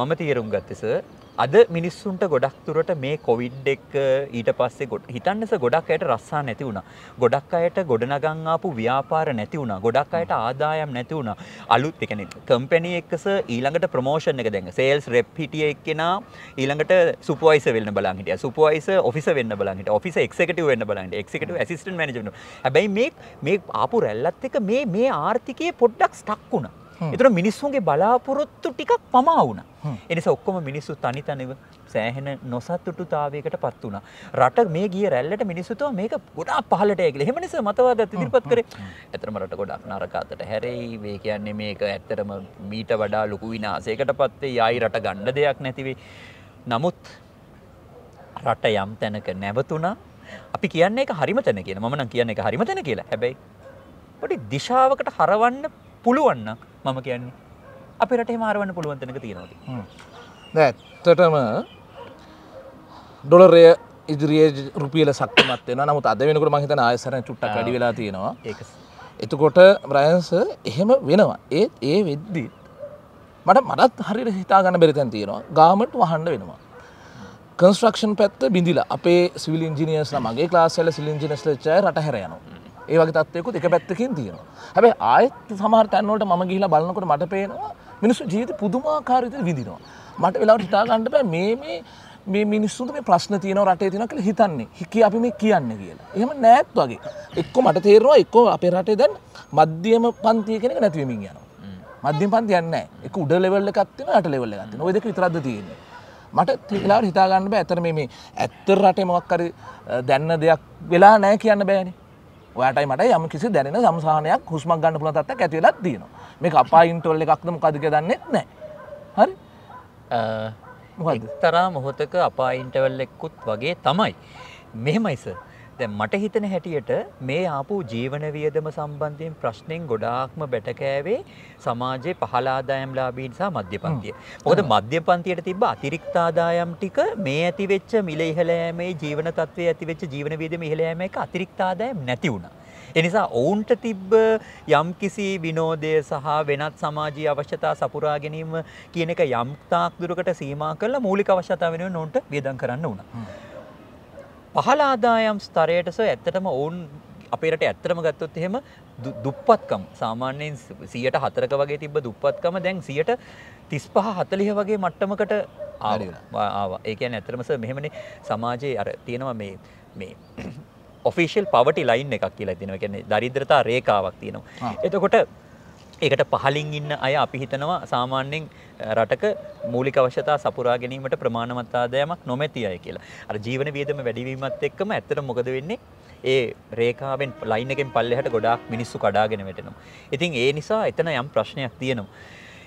මම තීරුම් ගත්තේ සර් අද මිනිස්සුන්ට ගොඩක් තුරට මේ කොවිඩ් එක් ඊට පස්සේ ගොඩ හිතන්නස ගොඩක් අයට රස්සා නැති වුණා. ගොඩක් අයට ගොඩනගන් ආපු ව්‍යාපාර නැති වුණා. ගොඩක් අයට ආදායම් නැති වුණා. අලුත් ඒ කියන්නේ කම්පැනි එක්කස ඊළඟට ප්‍රොමෝෂන් එක දැන් සේල්ස් රෙප් හිටිය එක්කෙනා ඊළඟට සුපර්වයිසර් වෙන්න බලන් හිටියා. සුපර්වයිසර් ඔෆිසර් වෙන්න බලන් හිටියා. ඔෆිසර් එක්සිකියුටිව් වෙන්න බලන් හිටියා. එක්සිකියුටිව් ඇසිස්ටන්ට් මැනේජර් වෙන්න. හැබැයි මේ මේ ආපු රැල්ලත් එක මේ මේ ආර්ථිකයේ පොඩ්ඩක් ස්ටක් වුණා. එතුර මිනිස්සුන්ගේ බලාපොරොත්තු ටිකක් පමා වුණ. එනිස ඔක්කොම මිනිස්සු තනිතනව සෑහෙන නොසත්තුටු තාවයකට පත් වුණ. රට මේ ගිය රැල්ලට මිනිස්සුතුව මේක ගොඩා පහලට ඇගල හෙමනිස මතවාද තිරිපත් කරේ ඇතරම රට ගොඩක් නරකාතට හැරෙයි වේ කියන්නේ මේක ඇත්තරම මීට වඩා ලොකු විනාසේකට පත්තේ යයි රට ගණ්ඩ දෙයක් නැතිවේ. නමුත් රට යම් තැනක නැවතුනා අපි කියන්නේ එක හරිම තැන කියන මම නම් කියන්නේ එක හරිම තැන කියලා හැබැයි පොඩි දිශාවකට හරවන්න පුළුවන්න මම කියන්නේ අපි රටේ මාරුවන්න පුළුවන් තැනක තියෙනවා ඇත්තටම ඩොලරය ඉදිරියේ රුපියල සක්මත් වෙන නමුත් අද වෙනකට මහිතන ආයසරන චුට්ටක් වැඩි වෙලා තියෙනවා එතකොට බ්‍රයන්ස එහෙම වෙනවා ඒත් ඒ වෙද්දී මට මටත් හරිර හිතාගන්න බෙරිතැන් තියෙනවා ගාමට වහන්ඩ වෙනවා කන්ස්ට්‍රක්ෂන් පැත්ත බිඳිලා අපේ සිවිල් ඉජිනියස්ල මගේ ලාස්සල සිල් ඉජිනස් ලච්චය රටහැරයනවා ඒ වගේ තත්වයකුත් එක පැත්තකින් තියෙනවා. හැබැයි ආයෙත් සමහර තැන්වලට මම ගිහිලා බලනකොට මට පේනවා මිනිස්සු ජීවිත පුදුමාකාර විදිහට විඳිනවා. මට වෙලාවට හිතා ගන්න බෑ මේ මේ මේ මිනිස්සුන්ට මේ ප්‍රශ්න තියෙන රටේ තියෙනවා කියලා හිතන්නේ. හිකී අපි මේ කියන්නේ කියලා. එහෙම නැත් වගේ. එක්ක මට තේරෙනවා එක්ක අපේ රටේ දැන් මධ්‍යම පන්තිය කියන එක නැති වෙමින් යනවා. මධ්‍යම පන්තියක් නැහැ. එක උඩ ලෙවල් එකක් තියෙනවා යට ලෙවල් එකක් තියෙනවා. ওই දෙක විතරක්ද තියෙන්නේ. මට වෙලාවට හිතා ගන්න බෑ. ඇත්තට මේ මේ ඇත්තට රටේ මොකක් හරි දැන්න දෙයක් වෙලා නැහැ කියන්න බෑනේ. ඔයාටයි මට යම කිසි දැනෙන සම්සාහනයක් හුස්මක් ගන්න පුළුවන් තත්ත්වයක් ඇති වෙලා තියෙනවා. මේක අපායින්ටෝල් එකක්ද මොකද්ද කියලා දන්නේ නැහැ. හරි? මොකද්ද? තරා මොහොතක අපායින්ටෝල් එක්කුත් වගේ තමයි. මෙහෙමයි සර්. දැන් මට හිතෙන හැටියට මේ ආපු ජීවන වියදම සම්බන්ධයෙන් ප්‍රශ්නෙන් ගොඩාක්ම බැටකෑවේ සමාජයේ පහළ ආදායම්ලාභීන් සහ මධ්‍යපන්තිය. මොකද මධ්‍යපන්තියට තිබ්බ අතිරික්ත ආදායම් ටික මේ ඇති වෙච්ච මිල ඉහළ යෑමේ ජීවන තත්ත්වයේ ඇති වෙච්ච ජීවන වියදම ඉහළ යෑම එක අතිරික්ත ආදායම් නැති වුණා. එනිසා ඔවුන්ට තිබ්බ යම්කිසි විනෝදය සහ වෙනත් සමාජීය අවශ්‍යතා සපුරා ගැනීම කියන එක යම් තාක් දුරකට සීමා කරලා මූලික අවශ්‍යතා වෙනුවෙන් ඔවුන්ට වියදම් කරන්න වුණා. පහළ ආදායම් ස්තරයට සො ඇත්තටම ඔවුන් අපේට ඇත්තරම ගත්තොත් එහෙම දුප්පත්කම් සාමාන්‍යයෙන් සියට හතරක වගේ තිබ දුප්පත්කම දැන් සියට තිස් පහ හතලිහ වගේ මට්ටමකට ආවා ඒකන් ඇතරමස මෙහෙමනි සමාජයේ අර තියෙනවා මේ මේ ඔෆිසිල් පවට ලයින් එකක් කියලා තිනව කියන්නේ දරිද්‍රතා රේකාවක් තියෙනවා එතකොට ඒකට පහලින් ඉන්න අය අපි හිතනවා සාමාන්‍යයෙන් රටක මූලික අවශ්‍යතා සපුරා ගැනීමට ප්‍රමාණවත් ආදායමක් නොමැති අය කියලා. අර ජීවන වියදම වැඩි වීමත් එක්කම ඇත්තට මොකද වෙන්නේ? ඒ රේඛාවෙන් ලයින් එකෙන් පල්ලෙහාට ගොඩාක් මිනිස්සු කඩාගෙන වැටෙනවා. ඉතින් ඒ නිසා එතන යම් ප්‍රශ්නයක් තියෙනවා.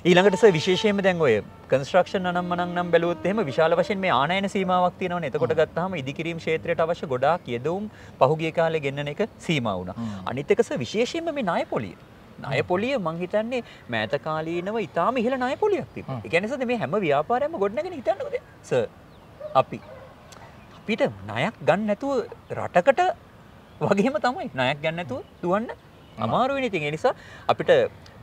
ඊළඟට සර් විශේෂයෙන්ම දැන් ඔය කන්ස්ට්‍රක්ෂන් අනම් මනම් නම් බැලුවොත් එහෙම විශාල වශයෙන් මේ ආනයන සීමාවක් තියෙනවනේ. එතකොට ගත්තාම ඉදිකිරීම් ක්ෂේත්‍රයට අවශ්‍ය ගොඩාක් යෙදවුම් පහුගිය කාලේ ගෙන්නන එක සීමා වුණා. අනිත් එක සර් විශේෂයෙන්ම මේ ණය පොලිය. ණය පොලිය මං හිතන්නේ මෑත කාලීනව ඉතාම ඉහළ ණය පොලියක් තිබුණා. ඒ කියන්නේ සද මේ හැම ව්‍යාපාරයක්ම ගොඩනගෙන හිතන්නකෝ දැන් සර් අපි අපිට ණයක් ගන්න නැතුව රටකට වගේම තමයි ණයක් ගන්න නැතුව දුවන්න අමාරු වෙන ඉතින් ඒ නිසා අපිට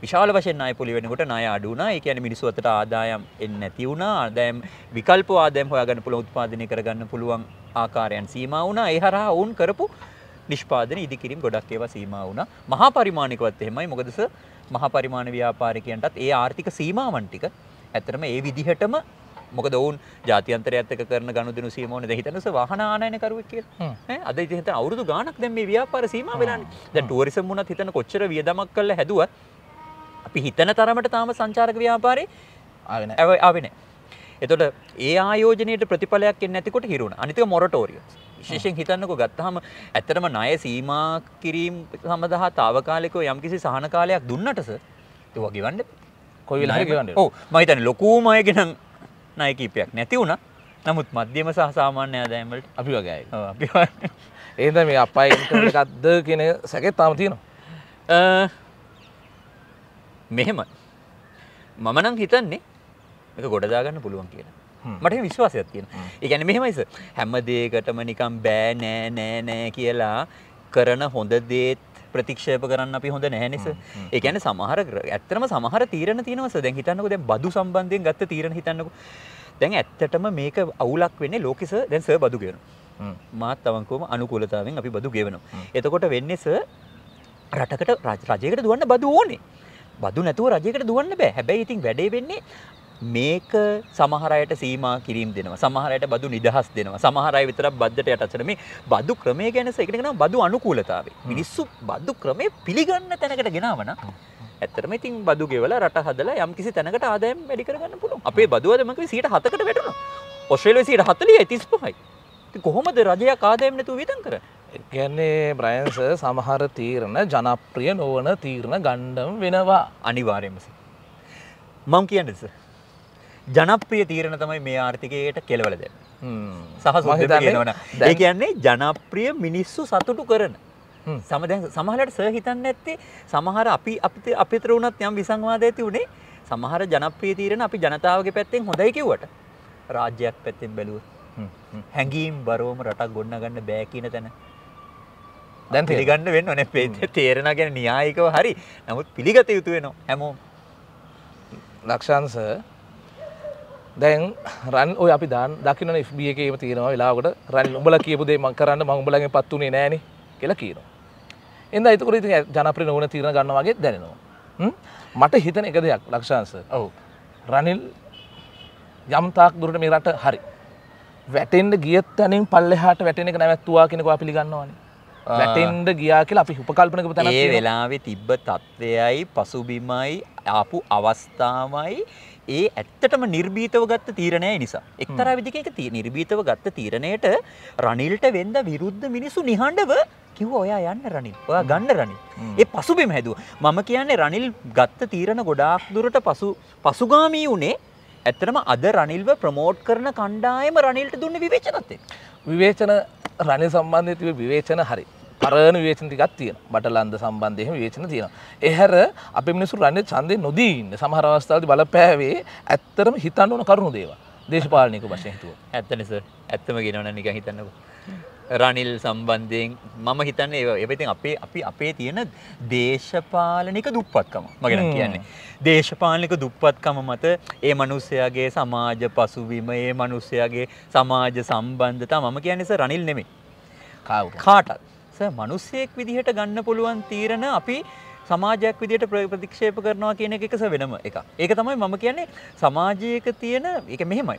විශාල වශයෙන් ණය පොලි වෙනකොට ණය අඩු වුණා. ඒ කියන්නේ මිනිස්සු අතර ආදායම් එන්නේ නැති වුණා. ආදායම් විකල්ප ආදායම් හොයාගන්න පුළුවන් උත්පාදනය කරගන්න පුළුවන් ආකාරයන් සීමා වුණා. ඒ හරහා වුන් කරපු නිෂ්පාදන ඉදිකිරීම ගොඩක් ඒවා සීමා වුණා. මහා පරිමාණිකවත් එහෙමයි. මොකද සර් මහා පරිමාණ ව්‍යාපාරිකයන්ටත් ඒ ආර්ථික සීමාවන් ටික ඇත්තටම ඒ විදිහටම මොකද ඔවුන් ජාතින්තරයත් එක කරන ගනුදෙනු සීම ඕනේ දැන් හිතනස වාහන ආනයනකරුවෙක් කියලා. ඈ අද ඉතින් හිතන අවුරුදු ගාණක් දැන් මේ ව්‍යාපාර සීමා වෙලානේ. දැන් ටුවරිසම් වුණත් හිතන කොච්චර වියදමක් කළා හැදුවත් අපි හිතන තරමට තාම සංචාරක ව්‍යාපාරේ ආවෙ නැහැ. ආවෙ නැහැ. එතකොට ඒ ආයෝජනයේ ප්‍රතිඵලයක් එන්නේ නැතිකොට හිරුණා. අනිතික මොරටෝරියෝ. විශේෂයෙන් හිතන්නකො ගත්තහම ඇත්තටම ණය සීමා කිරීම සඳහා తాවකාලිකව යම්කිසි සහන කාලයක් දුන්නටස ඒ වගේ වන්න කොයි වෙලාවෙ ගවන්නේ ඔව් මම හිතන්නේ ලොකුම අයගෙන ණය කීපයක් නැති වුණා නමුත් මධ්‍යම සහ සාමාන්‍ය ආදායම් වලට අපි වගේ අය ඔව් අපි වගේ එහෙනම් මේ අපයි ඉන්ටර්නෙට් එකක්ද කියන සැකේ තාම තියෙනවා මෙහෙම මම නම් හිතන්නේ මේක ගොඩදාගන්න පුළුවන් කියලා මට විශ්වාසයක් තියෙන ඒගැන මෙහෙමයිස හැම දේකටම නිකම් බෑ නෑ නෑ නෑ කියලා කරන හොඳ දේත් ප්‍රතික්ෂප කරන්න අපි හොඳ නැහැ නිස ඒගැන සමහර ඇත්තම සමහර තීරණ තියෙනවස දැන් හිතන්නක දැන් බදු සම්බන්ධයෙන් ගත්ත තීරණ හිතන්නක දැන් ඇත්තටම මේක අවුලක් වෙන්නේ ලෝකෙස දැන් සර් බදු ගෙන මාත් තවංකෝම අනුකූලතාවෙන් අපි බදු ගෙවනවා එතකොට වෙන්නෙස රටකට රජයකට දුවන්න බදු ඕනේ බදු නැතුව රජයකට දුවන්න බෑ හැබැයි ඉතින් වැඩේ වෙන්නේ මේක සමහර අයට සීමා කිරීම දෙනවා. සමහර අයට බදු නිදහස් දෙනවා. සමහර අය විතරක් බද්දට යටත් මේ බදු ක්‍රමය ගැන ඉගෙන ගන්න බදු අනුකූලතාවය. මිනිස්සු බදු ක්‍රමය පිළිගන්න තැනකට ගෙනාවන ඇත්තටම ඉතින් බදු ගෙවල රට හදලා යම්කිසි තැනකට ආදායම් වැඩි කරගන්න පුළුවන්. අපේ බදුවදමකේ 107කට වැටුණා. ඔස්ට්‍රේලියාවේ 140යි 35යි. ඉතින් කොහොමද රජයක් ආදායම් නැතුව වියදම් කරන්නේ? ගැන්නේ බ්‍රයන්ස සමහර තීරණ ජනප්‍රිය නොවන තීරණ ගණ්ඩම් වෙනවා අනිවාර්යමසි. මං කියන්නස. ජනප්‍රිය තීරණ තමයි මේ ආර්ථිකයට කෙලවලද සහසන ඒ කියන්නේ ජනප්‍රිය මිනිස්සු සතුටු කරන සමදැන් සමහලට සහහිතන්න ඇත්තේ සමහර අපි අපිත අපිතර වුණත් යම් විසංවාද ඇති වුණේ සමහර ජනප්‍රිය තීරණ අපි ජනතාවගේ පැත්තෙන් හොඳයිකිවට රාජ්‍යයක් පැත්තෙන් බැලුව හැඟීම් බරෝම රටක් ගොන්න ගන්න බෑකීන තැන දැන් පිළිගන්න වෙන්න ඕන පේ තේරණ ගැන න්‍යායිකව හරි නමුත් පිළිගත යුතු වෙනවා හැමෝ ලක්ෂාන්ස දැන් රන් ඔය අපි දාන් දකින්න FB එකේම තියෙනවා වෙලාවකට රන් උඹලා කියපු දේ මම කරන්න මම උඹලගෙන් පත් උනේ නෑනේ කියලා කියනවා. එඳා ඒතකොට ඉතින් ජනප්‍රිය නොවන තීරණ ගන්නවා වගේ දැනෙනවා. හ්ම් මට හිතන එක දෙයක් ලක්ෂාංශ. ඔව්. රනිල් යම් තාක් දුරට මේ රට හරි. වැටෙන්න ගිය තැනින් පල්ලෙහාට වැටෙන එක නැවැත්තුවා කෙනෙක් අපි පිළිගන්නවානේ. වැටෙන්ඩ ගියා කියලා අපි උපකල්පනක තැන ඒ වෙලාවේ තිබ්බ තත්ත්වයයි පසුබිමයි ආපු අවස්ථාවයි ඒ ඇත්තටම නිර්බීතව ගත්ත තීරණය නිසා. එක්තරා විදිහක ඒක නිර්බීතව ගත්ත තීරණයට රනිල්ට වෙන්න විරුද්ධ මිනිසු නිහඬව කිව්වා ඔයා යන්න රනිල්. ඔයා ගන්න රනිල්. ඒ පසුබිම හැදුවා. මම කියන්නේ රනිල් ගත්ත තීරණ ගොඩාක් දුරට පසු පසුගාමී උනේ ඇත්තටම අද රනිල්ව ප්‍රමෝට් කරන කණ්ඩායම රනිල්ට දුන්න විවේචනත් එක්ක. විවේචන රනිල් සම්බන්ධයෙන් තිබෙන විවේචන හරියි. පරණ විවේචන ටිකක් තියෙනවා. බටලන්ද සම්බන්ධ එහෙම විවේචන තියෙනවා. එහැර අපේ මිනිස්සු රන්නේ ඡන්දේ නොදී ඉන්න සමහර අවස්ථාවලදී බලපෑවේ ඇත්තටම හිතන්න ඕන කරුණු දේවල්. දේශපාලනික වශයෙන් හිතුවා. ඇත්තනේ සර්. ඇත්තම කියනවනම් නිකන් හිතන්නකෝ. රනිල් සම්බන්ධයෙන් මම හිතන්නේ එපතින් අපේ අපි අපේ තියෙන දේශපාලනික දුප්පත්කම මගෙන කියන්නේ. දේශපාලනික දුප්පත්කම මත ඒ මනුස්සයාගේ සමාජ පසුවීම ඒ මනුස්සයාගේ සමාජ සම්බන්ධතා මම කියන්නේ රනිල් නෙමෙයි. කාටත් ස මනුස්සයෙක් විදිහට ගන්න පුළුවන් තීරණ අපි සමාජයක් විදියට ප්‍රතික්ෂේප කරනවා කියන එක එකස වෙනම එක. ඒක තමයි මම කියන්නේ සමාජයක තියෙන එක මෙහෙමයි.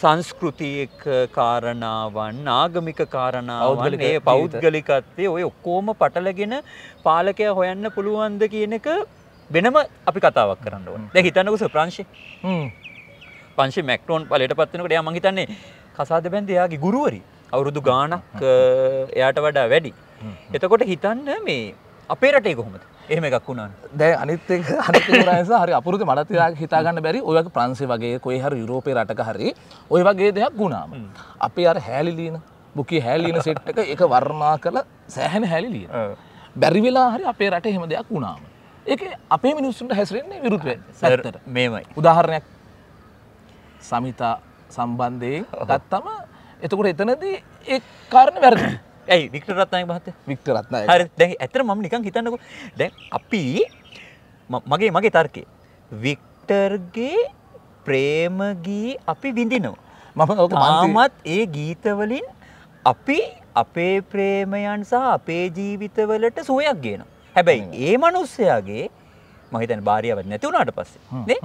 සංස්කෘතියක කාරණාවන් ආගමික කාරණාවන් ඒ පෞද්ගලිකත්තේ ඔය ඔක්කෝම පටලගෙන පාලකය හොයන්න පුළුවන්ද කියන එක වෙනම අපි කතාවක් කරන්න ඕන දැ හිතන්නකුස ප්‍රංශි පංශි මැක්ටෝන් පලට පත්වනකට යා මහිතන්නේ කසාද බැන්ද එයාගේ ගුරුවරී අවුරුදු ගානක් එයාට වඩා වැඩි. එතකොට හිතන්න මේ අපේ රටේ කොහොමද එහෙම එකක් වුණා දැ අනිත් අනිස හරි අපුරති මටතිලා හිතාගන්න බැරි ඔයක ප්‍රන්සේ වගේ කොයි හර යුරෝපය රටක හරි ඔය වගේ දෙයක් ගුණාම අපේ අර හැලිලීන බුකි හැලීන සෙට්ටක එක වර්මා කළ සෑහැන හැලිලිය බැරි වෙලා හරි අපේ රට එහෙම දෙයක් වුණාම ඒක අපේ මිනිස්සුන්ට හැසිරෙන්නේ විරුත්ව සැරතට මේමයි උදාහරණයක් සමිතා සම්බන්ධයෙන් ගත්තම එතකට එතනදී ඒ කාරණ වැර ඇයි වික්ට රත්නය පහත වික්ට රත්නය හරි දැ ඇතර ම නිකන් හිතන්නක දැ අපි මගේ මගේ තර්කය වික්ටර්ගේ ප්‍රේමගී අපි විඳිනවා මම ආමත් ඒ ගීතවලින් අපි අපේ ප්‍රේමයන් සහ අපේ ජීවිතවලට සුවයක් ගේනවා හැබැයි ඒ මනුස්සයාගේ මහිතන භාරියාවත් නැති වුණාට පස්සේ නේ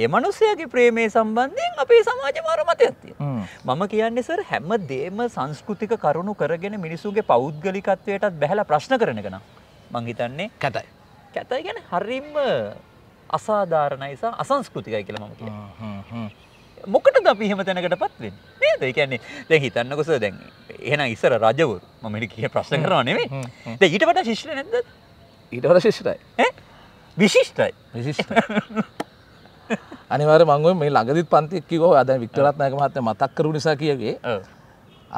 ඒ මනුස්සයාගේ ප්‍රේමයේ සම්බන්ධයෙන් අපේ සමාජ මාර මතයක් තියෙනවා මම කියන්නේ සර් හැමදේම සංස්කෘතික කරුණු කරගෙන මිනිසුන්ගේ පෞද්ගලිකත්වයටත් බැහැලා ප්‍රශ්න කරන එක නම් මං හිතන්නේ කැතයි කැතයි කියන්නේ හරිම අසාධාරණයි සහ අසංස්කෘතිකයි කියලා මම කියන්නේ මොකටද අපි එහෙම තැනකටපත් වෙන්නේ නේද? ඒ කියන්නේ දැන් හිතන්නකොස දැන් එහෙනම් ඉස්සර රජවරු මම මෙනි කිය ප්‍රශ්න කරනවා නෙමෙයි. දැන් ඊට වඩා ශිෂ්‍ය නැද්ද? ඊට වඩා ශිෂ්‍යයි. ඈ විශිෂ්ටයි විශිෂ්ට අනිවර මංගුව මේ ලඟදිත් පන්තික්කිකෝ අද වික්ට රත්නයක මහත්ත මතක් කරු නිසා කියගේ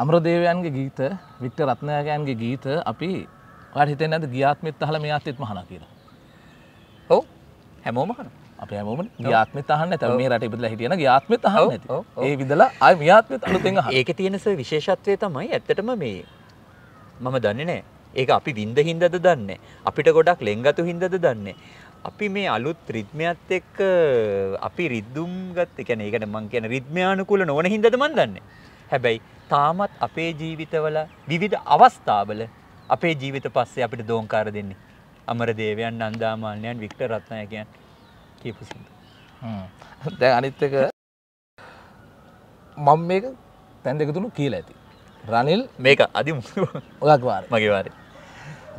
අමරදේවයන්ගේ ගීත වික්ට රත්නයකයන්ගේ ගීත අපි වට හිතෙන් ඇද ගියාත්මත් හල මේ අත්තෙත් මහන කියර ඔව හැමෝම හන අප හම ගාත්ම තහන්න ඇත මේ රට ඉබදල හිටියන ගාත්ම තහන ඒ විදලා අය ්‍යාත්ම අලුතෙන් ඒක තියෙනස විශේෂත්වය තමයි ඇත්තටම මේ මම දන්නේ නෑ ඒක අපි විින්ද හින්දද දන්න අපිට ගොඩක් ලෙංගතු හින්දද දන්නේ අපි මේ අලුත් රිද්මයත් එක්ක අපි රිද්දුම් ගත් එකැන ඒකට මං කියන රිද්මයානුකුල නොවන හිදද මන් දන්න. හැබැයි තාමත් අපේ ජීවිතවල විවිධ අවස්ථාවල අපේ ජීවිත පස්සේ අපිට දෝංකාර දෙන්නේ. අමර දේවයන් අන්දාමාන්‍යයන් වික්ට රත්නයකයන් කියපු සිද. දැ අනිත්තක මං මේක තැන්දකතුළු කියලා ඇති. රනිල් මේක අධි ඔයක්වාර මගේවාරේ.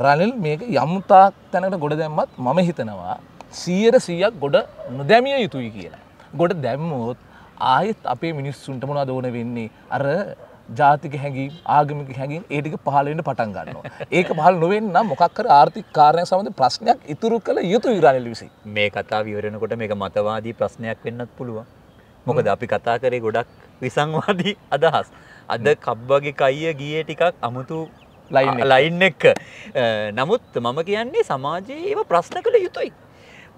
රනිල් මේක යම්තාක් තැනකට ගොඩ දැම්මත් මම හිතනවා සියයට සීයක් ගොඩ නොදැමිය යුතුයි කියලා. ගොඩ දැම්මෝත් ආයෙත් අපේ මිනිස්සුන්ට මොනා දෝන වෙන්නේ අර ජාතික හැඟීම් ආගමික හැඟීම් ඒටික පහලෙන්ට පටන් ගන්නවා. ඒක පහල් නොවෙන්න මොකක්කර ආර්ථික කාරණය සමඳ ප්‍රශ්නයක් ඉතුරු කළ යුතු ඉරණල් විසි මේ කතා විවරෙනකොට මේ මතවාදී ප්‍රශ්නයක් වෙන්නත් පුළුවන්. මොකද අපි කතා කරේ ගොඩක් විසංවාදී අදහස්. අද කබ්බගේ කයිය ගිය ටිකක් අමුතු ලයින් එක නමුත් මම කියන්නේ සමාජයේ ඒව ප්‍රශ්න කළ යුතුයි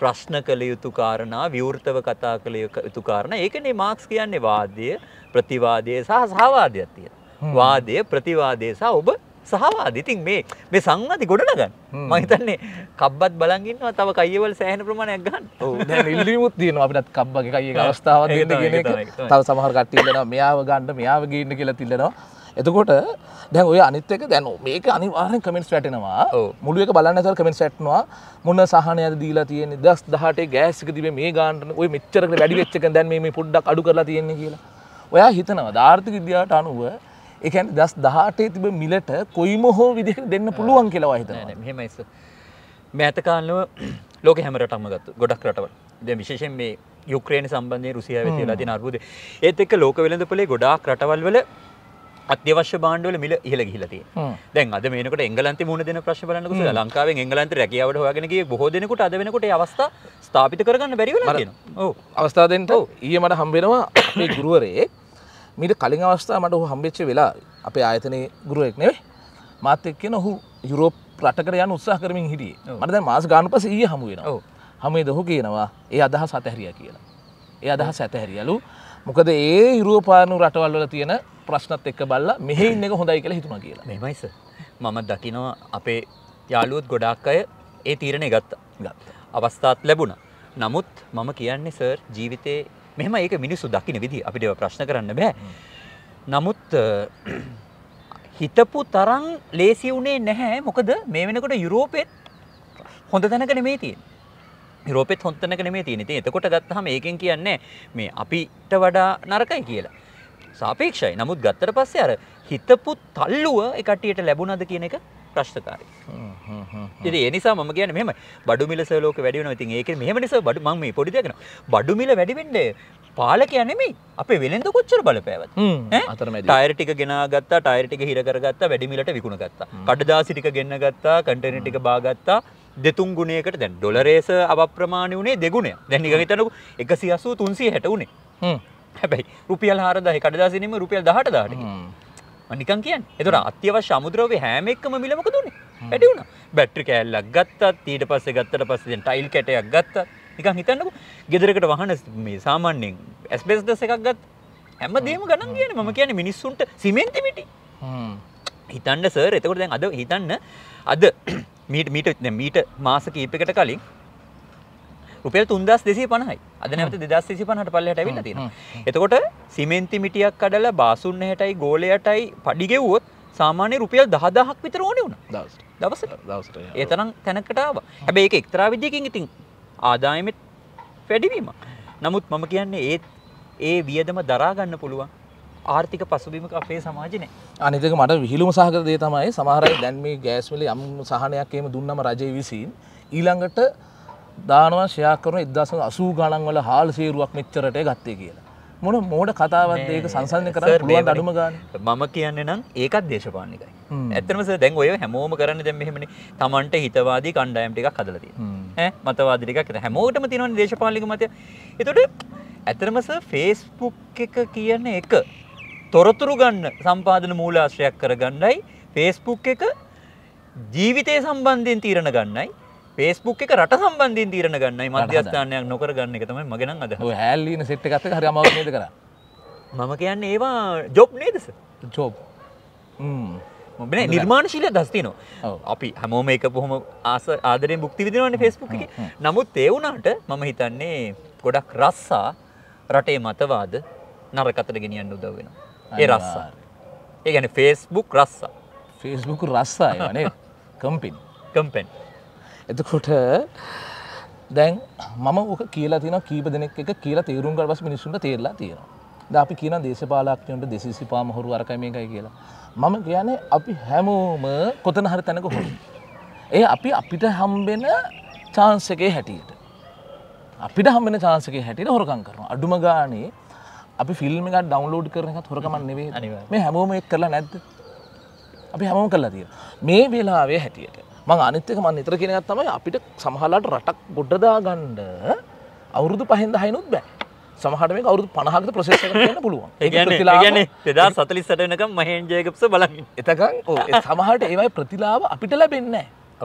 ප්‍රශ්න කළ යුතු කාරණා විවෘතව කතා කළ යුතු කාරණ ඒකනේ මාක්ස් කියන්නේ වාදය ප්‍රතිවාදය සහ සහවාදයක් තියෙන වාදය ප්‍රතිවාදය සහ ඔබ සහවාද ඉතින් මේ මේ සංවාධි ගොඩනගන්න මම හිතන්නේ කබ්බත් බලන් ඉන්නවා තව කයිවල සෑහෙන ප්‍රමාණයක් ගන්න. ඔව් දැන් ඉල්ලීමුත් තියෙනවා අපිටත් කබ්බගේ කයියක අවස්ථාවක් දෙන්න කියන එක. තව සමහර කට්ටිය ඉන්නවා මෙයාව ගන්න මෙයාව ගේන්න කියලා තිල්ලනවා. එතකොට දැන් ඔය අනිත්තක දැන මේක අනිවාරෙන් කමෙන්ට් වැටෙනවා මුළුවක බලන්න තර කමෙන්ට් ට්නවා මුන්න සහනයද දීලා තියෙන දස් දහට ගෑසික තිබේ මේ ගාන්ටන ඔය මෙච්චරක වැඩි වෙච්චක දැන් මේ පොඩ්ඩක් අඩු කරලා තියෙන්නේ කියලා ඔයා හිතනවා ධාර්ථක විද්‍යාවට අනුව එකන් දස් දහටේ තිබ මිලට කොයිම හෝ විදිහට දෙන්න පුළුවන් කියලා හිතන මෙහෙමයිස මෑතකාලව ලෝක හැමරටම ගත් ගොඩක් රටවල් ද විශේෂෙන් මේ යුක්‍රේණ සම්බන්ධය රුසියාව තිලා තින අර්බුද ඒත් එක් ලෝක වෙළඳ පොලේ ගොඩාක් රටවල් වල අත්‍යවශ්‍ය බාණ්ඩවල මිල ඉහළ ගිහිලා තියෙනවා. දැන් අද මේනකොට එංගලන්තේ මුහුණ දෙන ප්‍රශ්න බලන්නකෝ සර්. ලංකාවෙන් එංගලන්තේ රැකියාවට හොයාගෙන ගියේ බොහෝ දෙනෙකුට අද වෙනකොට ඒ අවස්ථා ස්ථාපිත කරගන්න බැරි වෙලා තියෙනවා. ඔව්. අවස්ථා දෙන්න ඊයේ මට හම්බ වෙනවා මේ ගුරුවරයෙක්. මීට කලින් අවස්ථාව මට ඔහු හම්බෙච්ච වෙලා අපේ ආයතනයේ ගුරුවෙක් නෙවෙයි. මාත් එක්ක ඔහු යුරෝප් රටකට යන්න උත්සාහ කරමින් හිටියේ. මට දැන් මාස ගාන පස්සේ ඊයේ හමු වෙනවා. ඔව්. හමේද ඔහු කියනවා ඒ අදහස අතහැරියා කියලා. ඒ අදහස ඇතහැරියලු මොකද ඒ යුරෝපානු රටවල්වල තියෙන ප්‍රශ්නත් එක්ක බල්ලා මෙහෙ ඉන්න එක හොඳයි කියලා හිතුණා කියලා. මෙහෙමයිස. මම දකිනවා අපේ යාළුවොත් ගොඩාක් අය ඒ තීරණය ගත්තා. ගත්තා. අවස්ථාත් ලැබුණා. නමුත් මම කියන්නේ සර් ජීවිතේ මෙහෙම ඒක මිනිස්සු දකින්න විදි අපිට ඒවා ප්‍රශ්න කරන්න බෑ. නමුත් හිතපු තරම් ලේසි වුණේ නැහැ. මොකද මේ වෙනකොට යුරෝපෙත් හොඳ තැනක නෙමෙයි තියෙන්නේ. යුරෝපෙත් හොඳ තැනක නෙමෙයි තියෙන්නේ. ඉතින් එතකොට ගත්තහම ඒකෙන් කියන්නේ මේ අපිට වඩා නරකයි කියලා. සාපේක්ෂයි නමුත් ගත්තට පස්සේ අර හිතපු තල්ලුව එකටියට ලැබුණද කියන එක ප්‍රශ්නකාරය ඉති එනිසා ම කියන මෙම බඩු මිල සලෝක වැඩිවන ඉතින් ඒක මෙම නිසා බඩු මම පොඩි දෙකන බඩු මිල වැඩිවෙන්න පාලක යනෙමි අපේ වෙළඳ කොච්චර බලපෑවත් අතරම ටයරටික ගෙන ගත්තා ටයරටික හිරකරගත්තා වැඩිමිලට විකුණ ගත්තා කඩදාසිටික ගෙන්න්න ගත්තා කටනටික බාගත්තා දෙතුන් ගුණයකට දැන් ඩොලරේස අප ප්‍රමාණය වුණේ දෙගුණේ දැනික හිතනකු එකසි අසූ තුන්සිය හැටවුණේ හැබැයි රුපියල් හරදහ කඩදාසිනීම රුපියල් දහට දාට නිකන් කියන් එතුර අත්‍යවශ්‍ය අමුද්‍රව්‍ය හෑම එක්කම මිලමක දුන්නේ වැඩි වුණා බැට්‍රි කෑල්ලක් ගත්තත් ඊට පස්සේ ගත්තට පස්සේ දැන් ටයිල් කැටයක් ගත්තත් නිකන් හිතන්නකෝ ගෙදරකට වහන මේ සාමාන්‍යයෙන් ඇස්බෙස්දස් එකක් ගත්ත හැම දෙම ගණන් කියන්නේ මම කියන්නේ මිනිස්සුන්ට සිමෙන්ති මිටි හිතන්න සර් එතකොට දැන් අද හිතන්න අද මීට මීට මීට මාස කීපයකට කලින් රුපියල් 3250යි. අද නැවත 2250ට පල්ලෙහාට ඇවිල්ලා තියෙනවා. එතකොට සිමෙන්ති මිටියක් කඩලා බාසුන් හැටයි ගෝලයටයි පඩි ගෙවුවොත් සාමාන්‍ය රුපියල් 10000ක් විතර ඕනේ වුණා. දවසට. දවසට. ඒ තරම් තැනකට ආවා. හැබැයි ඒක එක්තරා විදියකින් ඉතින් ආදායමෙත් වැඩිවීම. නමුත් මම කියන්නේ ඒ ඒ වියදම දරා ගන්න පුළුවන් ආර්ථික පසුබිමක අපේ සමාජනේ. අනිතක මට විහිළුම සහගත දේ තමයි සමහර අය දැන් මේ ගෑස් වල යම් සහනයක් එහෙම දුන්නම රජය විසින් ඊළඟට දානවා ෂයා කරන ඉදස අසූ ගණන් වල හාල් සේරුවක් මෙච්චරට ගත්තේ කියලා. මොන මෝඩ කතාවත් ඒක සංසධය කර පුළුවන් අඩුම ගන්න මම කියන්නේ නම් ඒකත් දේශපානිකයි. ඇතමස දැන් ඔය හැමෝම කරන්න දැම් මෙහෙමනි තමන්ට හිතවාදී කණ්ඩායම් ටිකක් හදලති. මතවාදිරිකක් කර හැමෝටම තිනවන දේශපාලික මතය. එතොට ඇතරමස ෆේස්පුක් එක කියන එක තොරතුරු ගන්න සම්පාදන මූලාශ්‍රයක් කරගන්නයි ෆේස්පුක් එක ජීවිතය සම්බන්ධයෙන් තීරණ ගන්නයි ෆේස්බුක් එක රට සම්බන්ධින් තීරණ ගන්නයි මධ්‍යස්ථානයක් නොකර ගන්න එක තමයි මගෙනම් අද හැල්ලීන සෙට් එකත් හරි අමාරු නේද කරන්නේ මම කියන්නේ ඒවා ජොබ් නේදස ජොබ් හ්ම් බන නිර්මාණශීල දස්තිනෝ අපි හැමෝම එක පොහොම ආස ආදරය බුක්ති විදිනවන්න ෆෙස්බුක් නමුත් ඒවුනාට මම හිතන්නේ ගොඩක් රස්සා රටේ මතවාද නරකතර ගෙනියන්න උදව වෙන ඒ රස්සා ඒ ගැන ෆේස්බුක් රස්සා ෆේස්බුක් රස්සා නේ කම්පින් කම්පෙන් එතකොට දැන් මම ඕක කියලා තින කීප දෙනෙක් එක කියලා තේරුම් ගල් පස් මිනිසුන්ට තේරලා තියෙනවා ද අපි කියන දේශපාලක්ඥන්ට දෙසිසිපා මහොරු අරකමයකයි කියලා මම කියන්නේ අපි හැමෝම කොතන හරි තැනක හො ඒ අපි අපිට හම්බෙන චාන්සකේ හැටියට අපිට හම්බෙන චාන්සකේ හැටියට හොරකං කරන අඩුම ගානේ අපි ෆිල්ම් එකක් ඩවන්ලෝඩ් කරන එකත් හොරකමන් නෙවේ මේ හැමෝම එක් කරලා නැද්ද අපි හැමෝම කරලා තියෙන මේ වෙලාවේ හැටියට මං අනිත්තක මන් නිතර කියෙනගත් තමයි අපිට සමහලාට රටක් ගොඩදා ගණ්ඩ අවුරුදු පහෙන්ද හයිනුත් බෑ සමහට මේ අවුදු පනහකට ප්‍රසේෂ කරන්න පුළුවන් ඒගන එදා සතලි සටනක මහන්ජයකපස බලමින් එතකං සමහට ඒවයි ප්‍රතිලාව අපිට ලැබෙන්න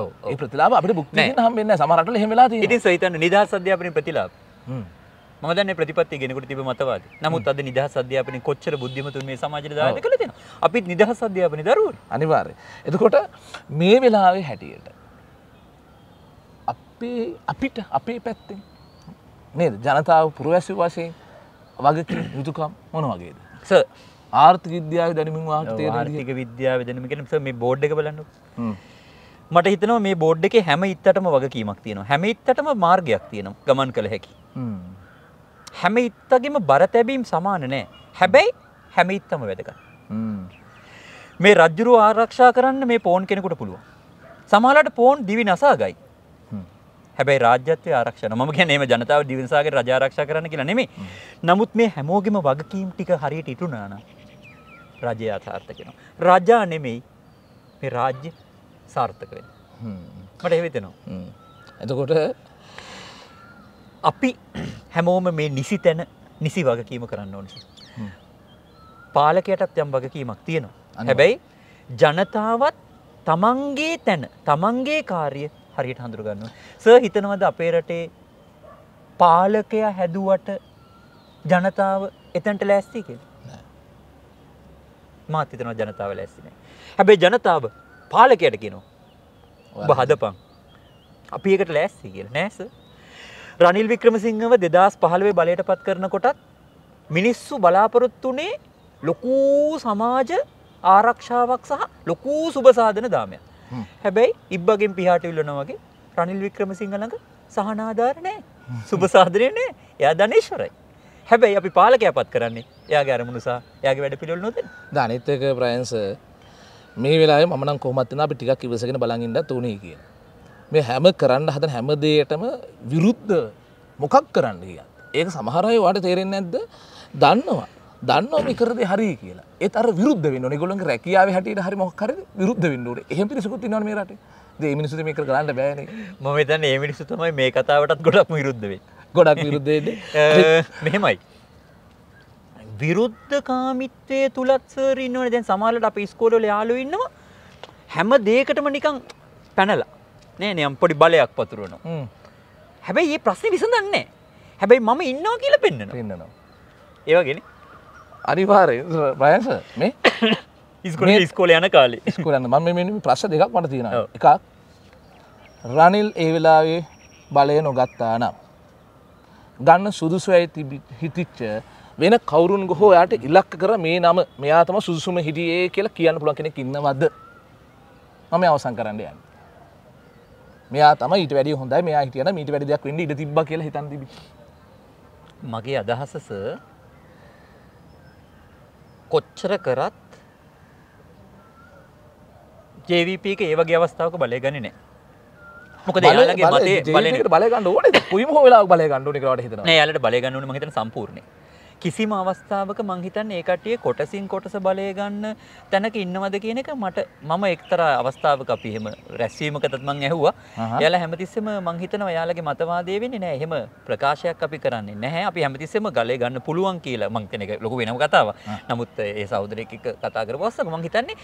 ඒ ප්‍රතිලාව අපට බුක් හම්බෙන්න සමහට හෙමලා ඉති සහිතන්න නිදා සධ්‍යාපන ප්‍රතිලාව මම දන්නේ ප්‍රතිපත්තිය කෙනෙකුට තිබෙන මතවාද. නමුත් අද නිදහස් අධ්‍යාපනයේ කොච්චර බුද්ධිමතුන් මේ සමාජයට දායක කළේ තියෙනවා. අපිත් නිදහස් අධ්‍යාපනයේ දරුවෝ. අනිවාර්යයෙන්. එතකොට මේ වෙලාවේ හැටියට අපේ අපිට අපේ පැත්තෙන් නේද ජනතාව පුරවැසි වශයෙන් වගකි යුතුකම් මොන වගේද ස ආර්ථික විද්‍යාව දැනමින් වාර්තය ආර්ථික විද්‍යාව දැනමකෙන මේ බෝඩ් එක බලන්න මට හිතනවා මේ බෝඩ් එකේ හැම ඉත්තටම වගකීමක් තියෙනවා හැම ඉත්තටම මාර්ගයක් තියෙනවා ගමන් කළ හැකි හැම ඉත්තගෙම බරතැබීම් සමාන නෑ. හැබැයි හැම ඉත්තම වැදක. මේ රජ්ජුරුව ආරක්ෂා කරන්න මේ පෝන් කෙනෙකුට පුළුව. සමහලට පෝන් දිවි නසා ගයි. හැබැයි රාජ්‍යත්වය ආරක්ෂණ මම ගැනීම ජනතාව දිවිසාගේ රජාරක්ෂ කරන කියලා නෙමේ නමුත් මේ හැමෝගෙම වගකීම් ටික හරියට ඉටුනාන රජය අථාර්ථකෙන. රජා නෙමෙයි මේ රාජ්‍ය සාර්ථක වෙන. මට එවිතෙනවා. එතකොට අපි හැමෝම මේ නිසි තැන නිසි වගකීම කරන්න ඕනිස. පාලකයටත් යම් වගකීමක් තියෙනවා. හැබැයි ජනතාවත් තමන්ගේ තැන තමන්ගේ කාරය හරියට හඳුරගන්න. ස හිතනවද අපේ රටේ පාලකයා හැදුවට ජනතාව එතැන්ට ලෑස්ති කියෙන. මාත් හිතනව ජනතාව ලැස්සින. හැබැයි ජනතාව පාලකයට කියනවා. ඔබ හදපන්. අපි එකට ලෑස්ති කියලා නෑස. රනිල් වික්‍රමසිංහව දෙදස් පහළුවේ බලයට පත් කරනකොටත් මිනිස්සු බලාපොරොත්තුනේ ලොකූ සමාජ ආරක්ෂාවක් සහ ලොකූ සුභසාධන දාමය. හැබැයි ඉබ්බගෙන් පිහාට විල්ලන වගේ රනිල් වික්‍රමසිංහලඟ සහනාධාරණය සුභසාධරයනය එය ධනේශ්වරයි. හැබැයි අපි පාලකයපත් කරන්නේ එයාගේ අරමුණුසා යාගේ වැඩ පිළිල් නොද ධනතක ප්‍රයන්ස මේ වෙලා මන කොමත්න අපි ටිකක් ඉවසගෙන බලගින්ට තුනේ කියලා. මේ හැම කරන්න හදන හැමදේටම විරුද්ධ මොකක් කරන්න කිය. ඒක සමහරයි වාට තේරෙන් ඇද්ද දන්නවා. දන්නවා මිකරද හරි කියලා ඒත විරුද්ධ වන්න නිගොලන් රැකියාව හට හරි මොක්කර විරුද්ධ වන්නට එහම පිරිසකුත් න මේරට දේ මිනිසු මේක ගලන්න බෑන මතන් ඒ මිනිසු තමයි මේ කතාවටත් ගොඩක් විරුද්ධවේ ගොඩක් විරුද්ධයට මෙහෙමයි. විරුද්ධ කාමිත්වය තුළත් සරීන්නවන දැන් සමාලට අප ස්කෝඩල යාලු ඉන්නවා හැම දේකටම නිකං පැනලා නේ නියම් පොඩි බලයක් පතුරුවනවා හැබැයි ඒ ප්‍රශ්නේ විසඳන්නේ හැබැයි මම ඉන්නවා කියලා පෙන්න්න පෙන්න්නනවා ඒවගෙන අනිවාරය ප්‍රයස මේ ඉස්කල ස්කෝල යන කාලේ ස්කලන්න මම මෙ ප්‍රශ් දෙකක් මට තියෙන එකක් රනිල් ඒ වෙලාවේ බලය නොගත්තා නම් ගන්න සුදුසු ඇයි තිබි හිතිච්ච වෙන කවරුන් ගොහෝ යායට ඉලක්ක කර මේ නම මෙයාතම සුදුසුම හිටියේ කියලා කියන්න පුළන් කෙනෙක් ඉන්නවද මම අවසන් කරන්න යන්න මෙයා තම ඊට වැඩ හොඳයි මෙයා හිටියන මීට වැඩදයක් වඩ ඉට තිබ කියල හිතන් තිබි මගේ අදහසස කොච්චර කරත් ජවපක ඒවගේ අවස්ථාවක බලය ගණනෑ මොක බලගන්න ඕන පුම හලා බලගන්නු නිකට හිතන යාලට බලගන්නු මහිත සම්පූර්ණය කිසිම අවස්ථාවක මං හිතන්නේ ඒ කට්ටිය කොටසින් කොටස බලය ගන්න තැනක ඉන්නවද කියන එක මට මම එක්තරා අවස්ථාවක අපි එහෙම රැස්වීමකටත් මං ඇහුවා. එයාලා හැමතිස්සෙම මං හිතනවා එයාලගේ මතවාදය වෙන්නේ නැහැ. එහෙම ප්‍රකාශයක් අපි කරන්නේ නැහැ. අපි හැමතිස්සෙම ගලේ ගන්න පුළුවන් කියලා මං හිතන එක ලොකු වෙනම කතාවක්. නමුත් ඒ සහෝදරයෙක් එක්ක කතා කරපු අවස්ථාවක මං හිතන්නේ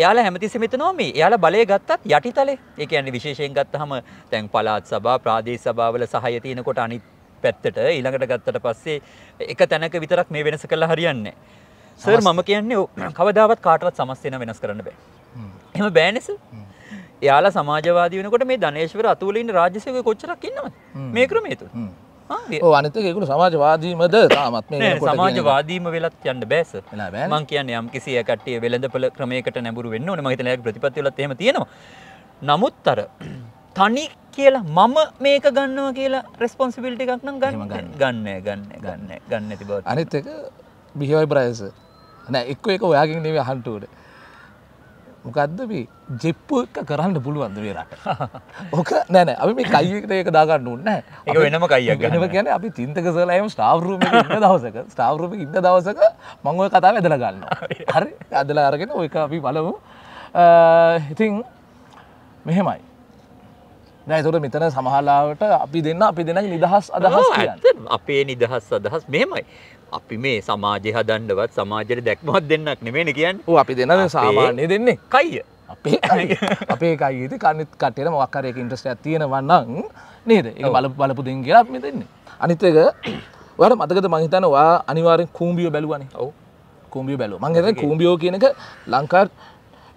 එයාලා හැමතිස්සෙම හිතනවා මේ එයාලා බලය ගත්තත් යටිතලේ. ඒ කියන්නේ විශේෂයෙන් ගත්තහම දැන් පළාත් සභා ප්‍රාදේශ සභාවල සහය තියෙනකොට අනිත් පැත්තට ඊළඟට ගත්තට පස්සේ එක තැනක විතරක් මේ වෙනස කළ හරියන්නේ. සර් මම කියන්නේ කවදාවත් කාටවත් සමස්තයන වෙනස් කරන්න බෑ. එම බෑනෙස එයාලා සමාජවාදී වනකොට මේ ධනේශ්වර අතුවලින් රාජසයක කොච්චරක් ඉන්නව මේ ක්‍රමේතු. අනතකෙකුට සමාජවාදීමද තාමත් සමාජවාදීම වෙලත් යන්න බෑස මං කියන්න යම් කිසිය කටේ වෙළඳ පල ක්‍රමයකට නැබුරු වෙන්න ඕන මහිතලයක් ප්‍රතිපත්තිවලත් හෙම තියෙනවා. නමුත් අර තනි කියලා මම මේක ගන්නවා කියලා රෙස්පොන්සිබිලිටි එකක් නම් ගන්න ගන්න ගන්න ගන්න ගන්න ඇති බව අනිත් එක බිහිවයි බ්‍රයස නෑ එක්ක එක ඔයාගෙන් නෙවේ අහන්ටුවට මොකක්ද මේ ජෙප්පු එක කරන්න පුළුවන්ද මේ රට ඕක නෑ නෑ අපි මේ කයියකට ඒක දාගන්න ඕනේ නෑ ඒක වෙනම කයියක් ගන්න ඒක කියන්නේ අපි තින්තක සරලා එම් ස්ටාෆ් රූම් එකේ ඉන්න දවසක ස්ටාෆ් රූම් එකේ ඉන්න දවසක මම ওই කතාව ඇදලා ගන්නවා හරි ඇදලා අරගෙන ඔයක අපි බලමු ඉතින් මෙහෙමයි නෑතොට මෙතන සමහලාවට අපි දෙන්න අපි දෙන නිදහස් අදහස් ඇත අපේ නිදහස් අදහස් මෙමයි අපි මේ සමාජය හදන්නවත් සමාජයට දැක්මත් දෙන්නක් නෙමෙන කියන්න අපි දෙන සාමාන්‍ය දෙන්නේ කයිය අපේ අපේ කයිද කනිත් කටයට මක්කරයක ඉන්ට්‍රස්ට තියෙනවන්නන් නේද ඒ බල බලපු දෙන් කියලා අපි දෙන්නේ අනිත්තක ඔට මතකත මහිතනවා අනිවාරෙන් කූම්බියෝ බැලුවනේ ඔව කූම්බිය බැලු මංගත කූම්බියෝ කියනක ලංකාට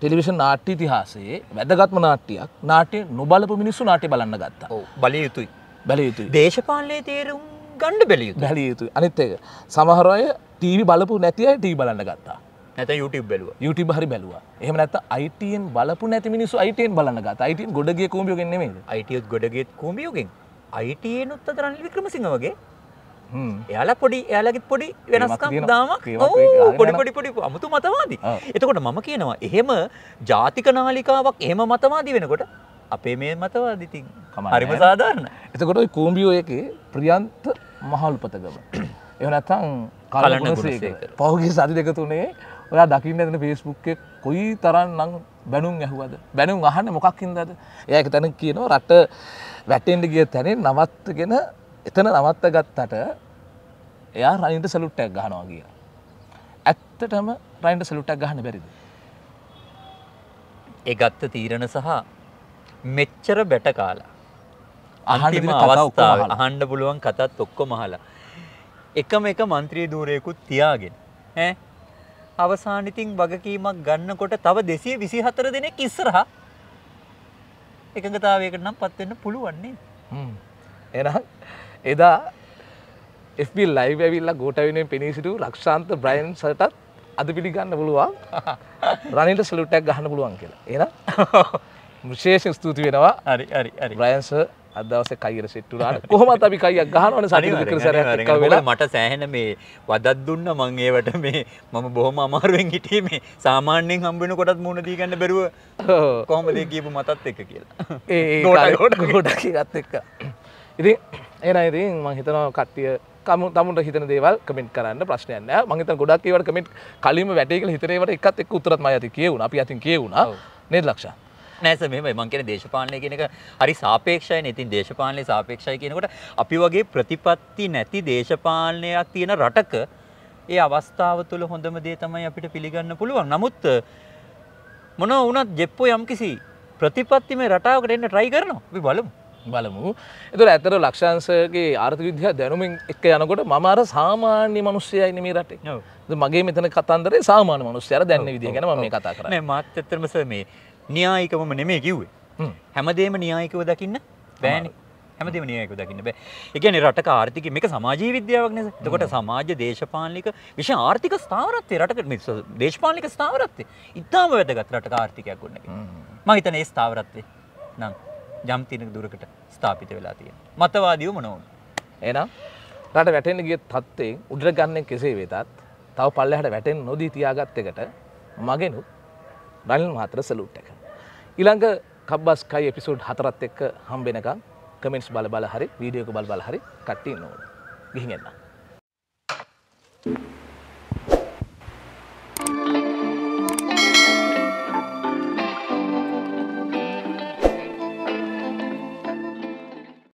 ටෙලිවිෂන් නාට්‍ය ඉතිහාසයේ වැදගත්ම නාට්‍යයක් නාට්‍ය නොබලපු මිනිස්සු නාට්‍ය බලන්න ගත්තා බල යුතුයි බැල යුතුයි දේශපාලනය තේරුම් ගණ්ඩ බැලිය බැල යුතුයි අනිත් එක සමහරය ටීවි බලපු නැති අය ටී බලන්න ගත්තා ඇත YouTube බැලුව YouTube හරි බැලුව එහම නැත අයිටන් බලපු නැති මිනිස්සු අයිටයෙන් බලන්න ගත අයිටන් ගොඩගේ කෝමියෝගෙන් නෙමේ අයිටියත් ගොඩගේත් කෝමියෝගෙන් අයිටයනුත් අතරන්න වික්‍රමසිංහ වගේ එයාලා පොඩි එයාලගෙත් පොඩි වෙනස්කම් දාමක් පොඩි පොඩි පොඩි අමුතු මතවාදී. එතකොට මම කියනවා එහෙම ජාතික නාලිකාවක් එහෙම මතවාදී වෙනකොට අපේ මේ මතවාදිතින් හරිම සාධාරණ. එතකොට ඔයි කූම්බියෝ එකේ ප්‍රියන්ත මහල්පතගම. එහෙම නැත්නම් කලණගුණසේකර. පහුගිය සති දෙක තුනේ ඔයා දකින්න ඇදෙන Facebook එකේ කොයි තරම්නම් බැනුම් ඇහුවද? බැනුම් අහන්නේ මොකක් හින්දාද? එයා එක තැන කියනවා රට වැටෙන්න ගිය තැනේ නවත්තගෙන එතන නවත්ත ගත්තට එයා රයින්ට සලුට්ටක් ගහනවා කිය ඇත්තටම රයින්ට සලුට්ටක් ගහන බැරිද ඒ ගත්ත තීරණ සහ මෙච්චර බැට කාලා අහන්ම අවස්ථාව අහන්ඩ පුළුවන් කතත් ඔක්කො මහලා එකම එක මන්ත්‍රී දූරයකුත් තියාගෙන අවසානිතින් වගකීමක් ගන්නකොට තව දෙසේ විසි හතර දෙනෙ කිස්සරහ එකඟතාවයකට නම් පත්වෙන්න පුළුවන්නේ එනම් එදා FB ලයිව් ඇවිල්ලා ගෝටවිනෙන් පෙනී සිටු ලක්ෂාන්ත බ්‍රයින් සටත් අද පිළිගන්න පුළුවන් රනිට සලුටක් ගහන්න පුළුවන් කියලා එන විශේෂ ස්තුති වෙනවා හරි හරි හරි බ්‍රයන්ස අදවස කයිර සිට්ටුලාට කොහොමත් අපි කයියක් ගහනවන සනිකරසර වෙලා මට සෑහෙන මේ වදත් දුන්න මං ඒවට මේ මම බොහොම අමාරුවෙන් හිටියේ මේ සාමාන්‍යයෙන් හම්බෙන කොටත් මුණ දී ගන්න බැරුව කොහොමද කියපු මතත් එක කියලා ඒ ගොඩක් ගොඩක් ගත් එක්ක ඉතින් එන ඉතින් මං හිතනවා කට්ටිය තමට හිතන දේවල් කමෙන්ට් කරන්න ප්‍රශ්නයන්න මහිත ගොඩක් ඒවට කමෙන්ට් කලින්ම වැටේක හිතරේවට එකත් එක් උතරත්ම ඇති කියවුණ අපි අතින් කියවුණා නෙද ලක්ෂා නෑස මෙම මංකෙන දේශපාලනය කෙනක හරි සාපේක්ෂය නතින් දේශපාලනය සාපේක්ෂය කියනකොට අපි වගේ ප්‍රතිපත්ති නැති දේශපාලනයක් තියෙන රටක ඒ අවස්ථාව තුළ හොඳම දේ තමයි අපිට පිළිගන්න පුළුවන් නමුත් මොන වනත් ජෙප්පෝ යම්කිසි ප්‍රතිපත්ති මේ රටාවකට එන්න ට්‍රයි කරනවා අපි බලමු බලමු. එතුට ඇතර ලක්ෂාන්සගේ ආර්ථක විද්‍යා දැනුමින් එක යනකොට මමර සාමාන්‍ය මනුස්්‍යයයින මේ රටේ මගේ මෙතන කතන්දරේ සාමාන මනුස්්‍යයර දැන්න විදි ගැන මේ කතා කරන මත් ඇතරමස මේ න්‍යායිකමම නෙමේ කිව්වේ හැමදේම න්‍යායිකව දකින්න පෑන හැමදම නියක දකින්න බෑ එකන රට ආර්ථික මේක සමාජී විද්‍යාවක් නෙස තකොට සමාජ දේශපාලික විශ ආර්ථික ස්ථාවරත්තේ රට මිස් දේශපාලික ස්ථාවරත්තේ ඉතාම වැදගත් රට ආර්ථිකයක් ගොන්න මහිතන ඒ ස්ථාවරත්තේ නම්. යම් තිනක දුරකට ස්ථාපිත වෙලා තියෙන. මතවාදීව මොනවුන්. එනම් රට වැටෙන ගිය තත්ත්වයෙන් උඩට ගන්න කෙසේ වෙතත් තව පල්ලෙහාට වැටෙන්න නොදී තියාගත් එකට මගෙනුත් රනිල් මහතර සලූට් එක. ඊළඟ කබ්බස් කයි එපිසෝඩ් 4ත් එක්ක හම්බෙනකම් කමෙන්ට්ස් බල බල හරි වීඩියෝ එක බල බල හරි කට්ටිය ඉන්න ඕනේ. ගිහින් එන්න. Thank you.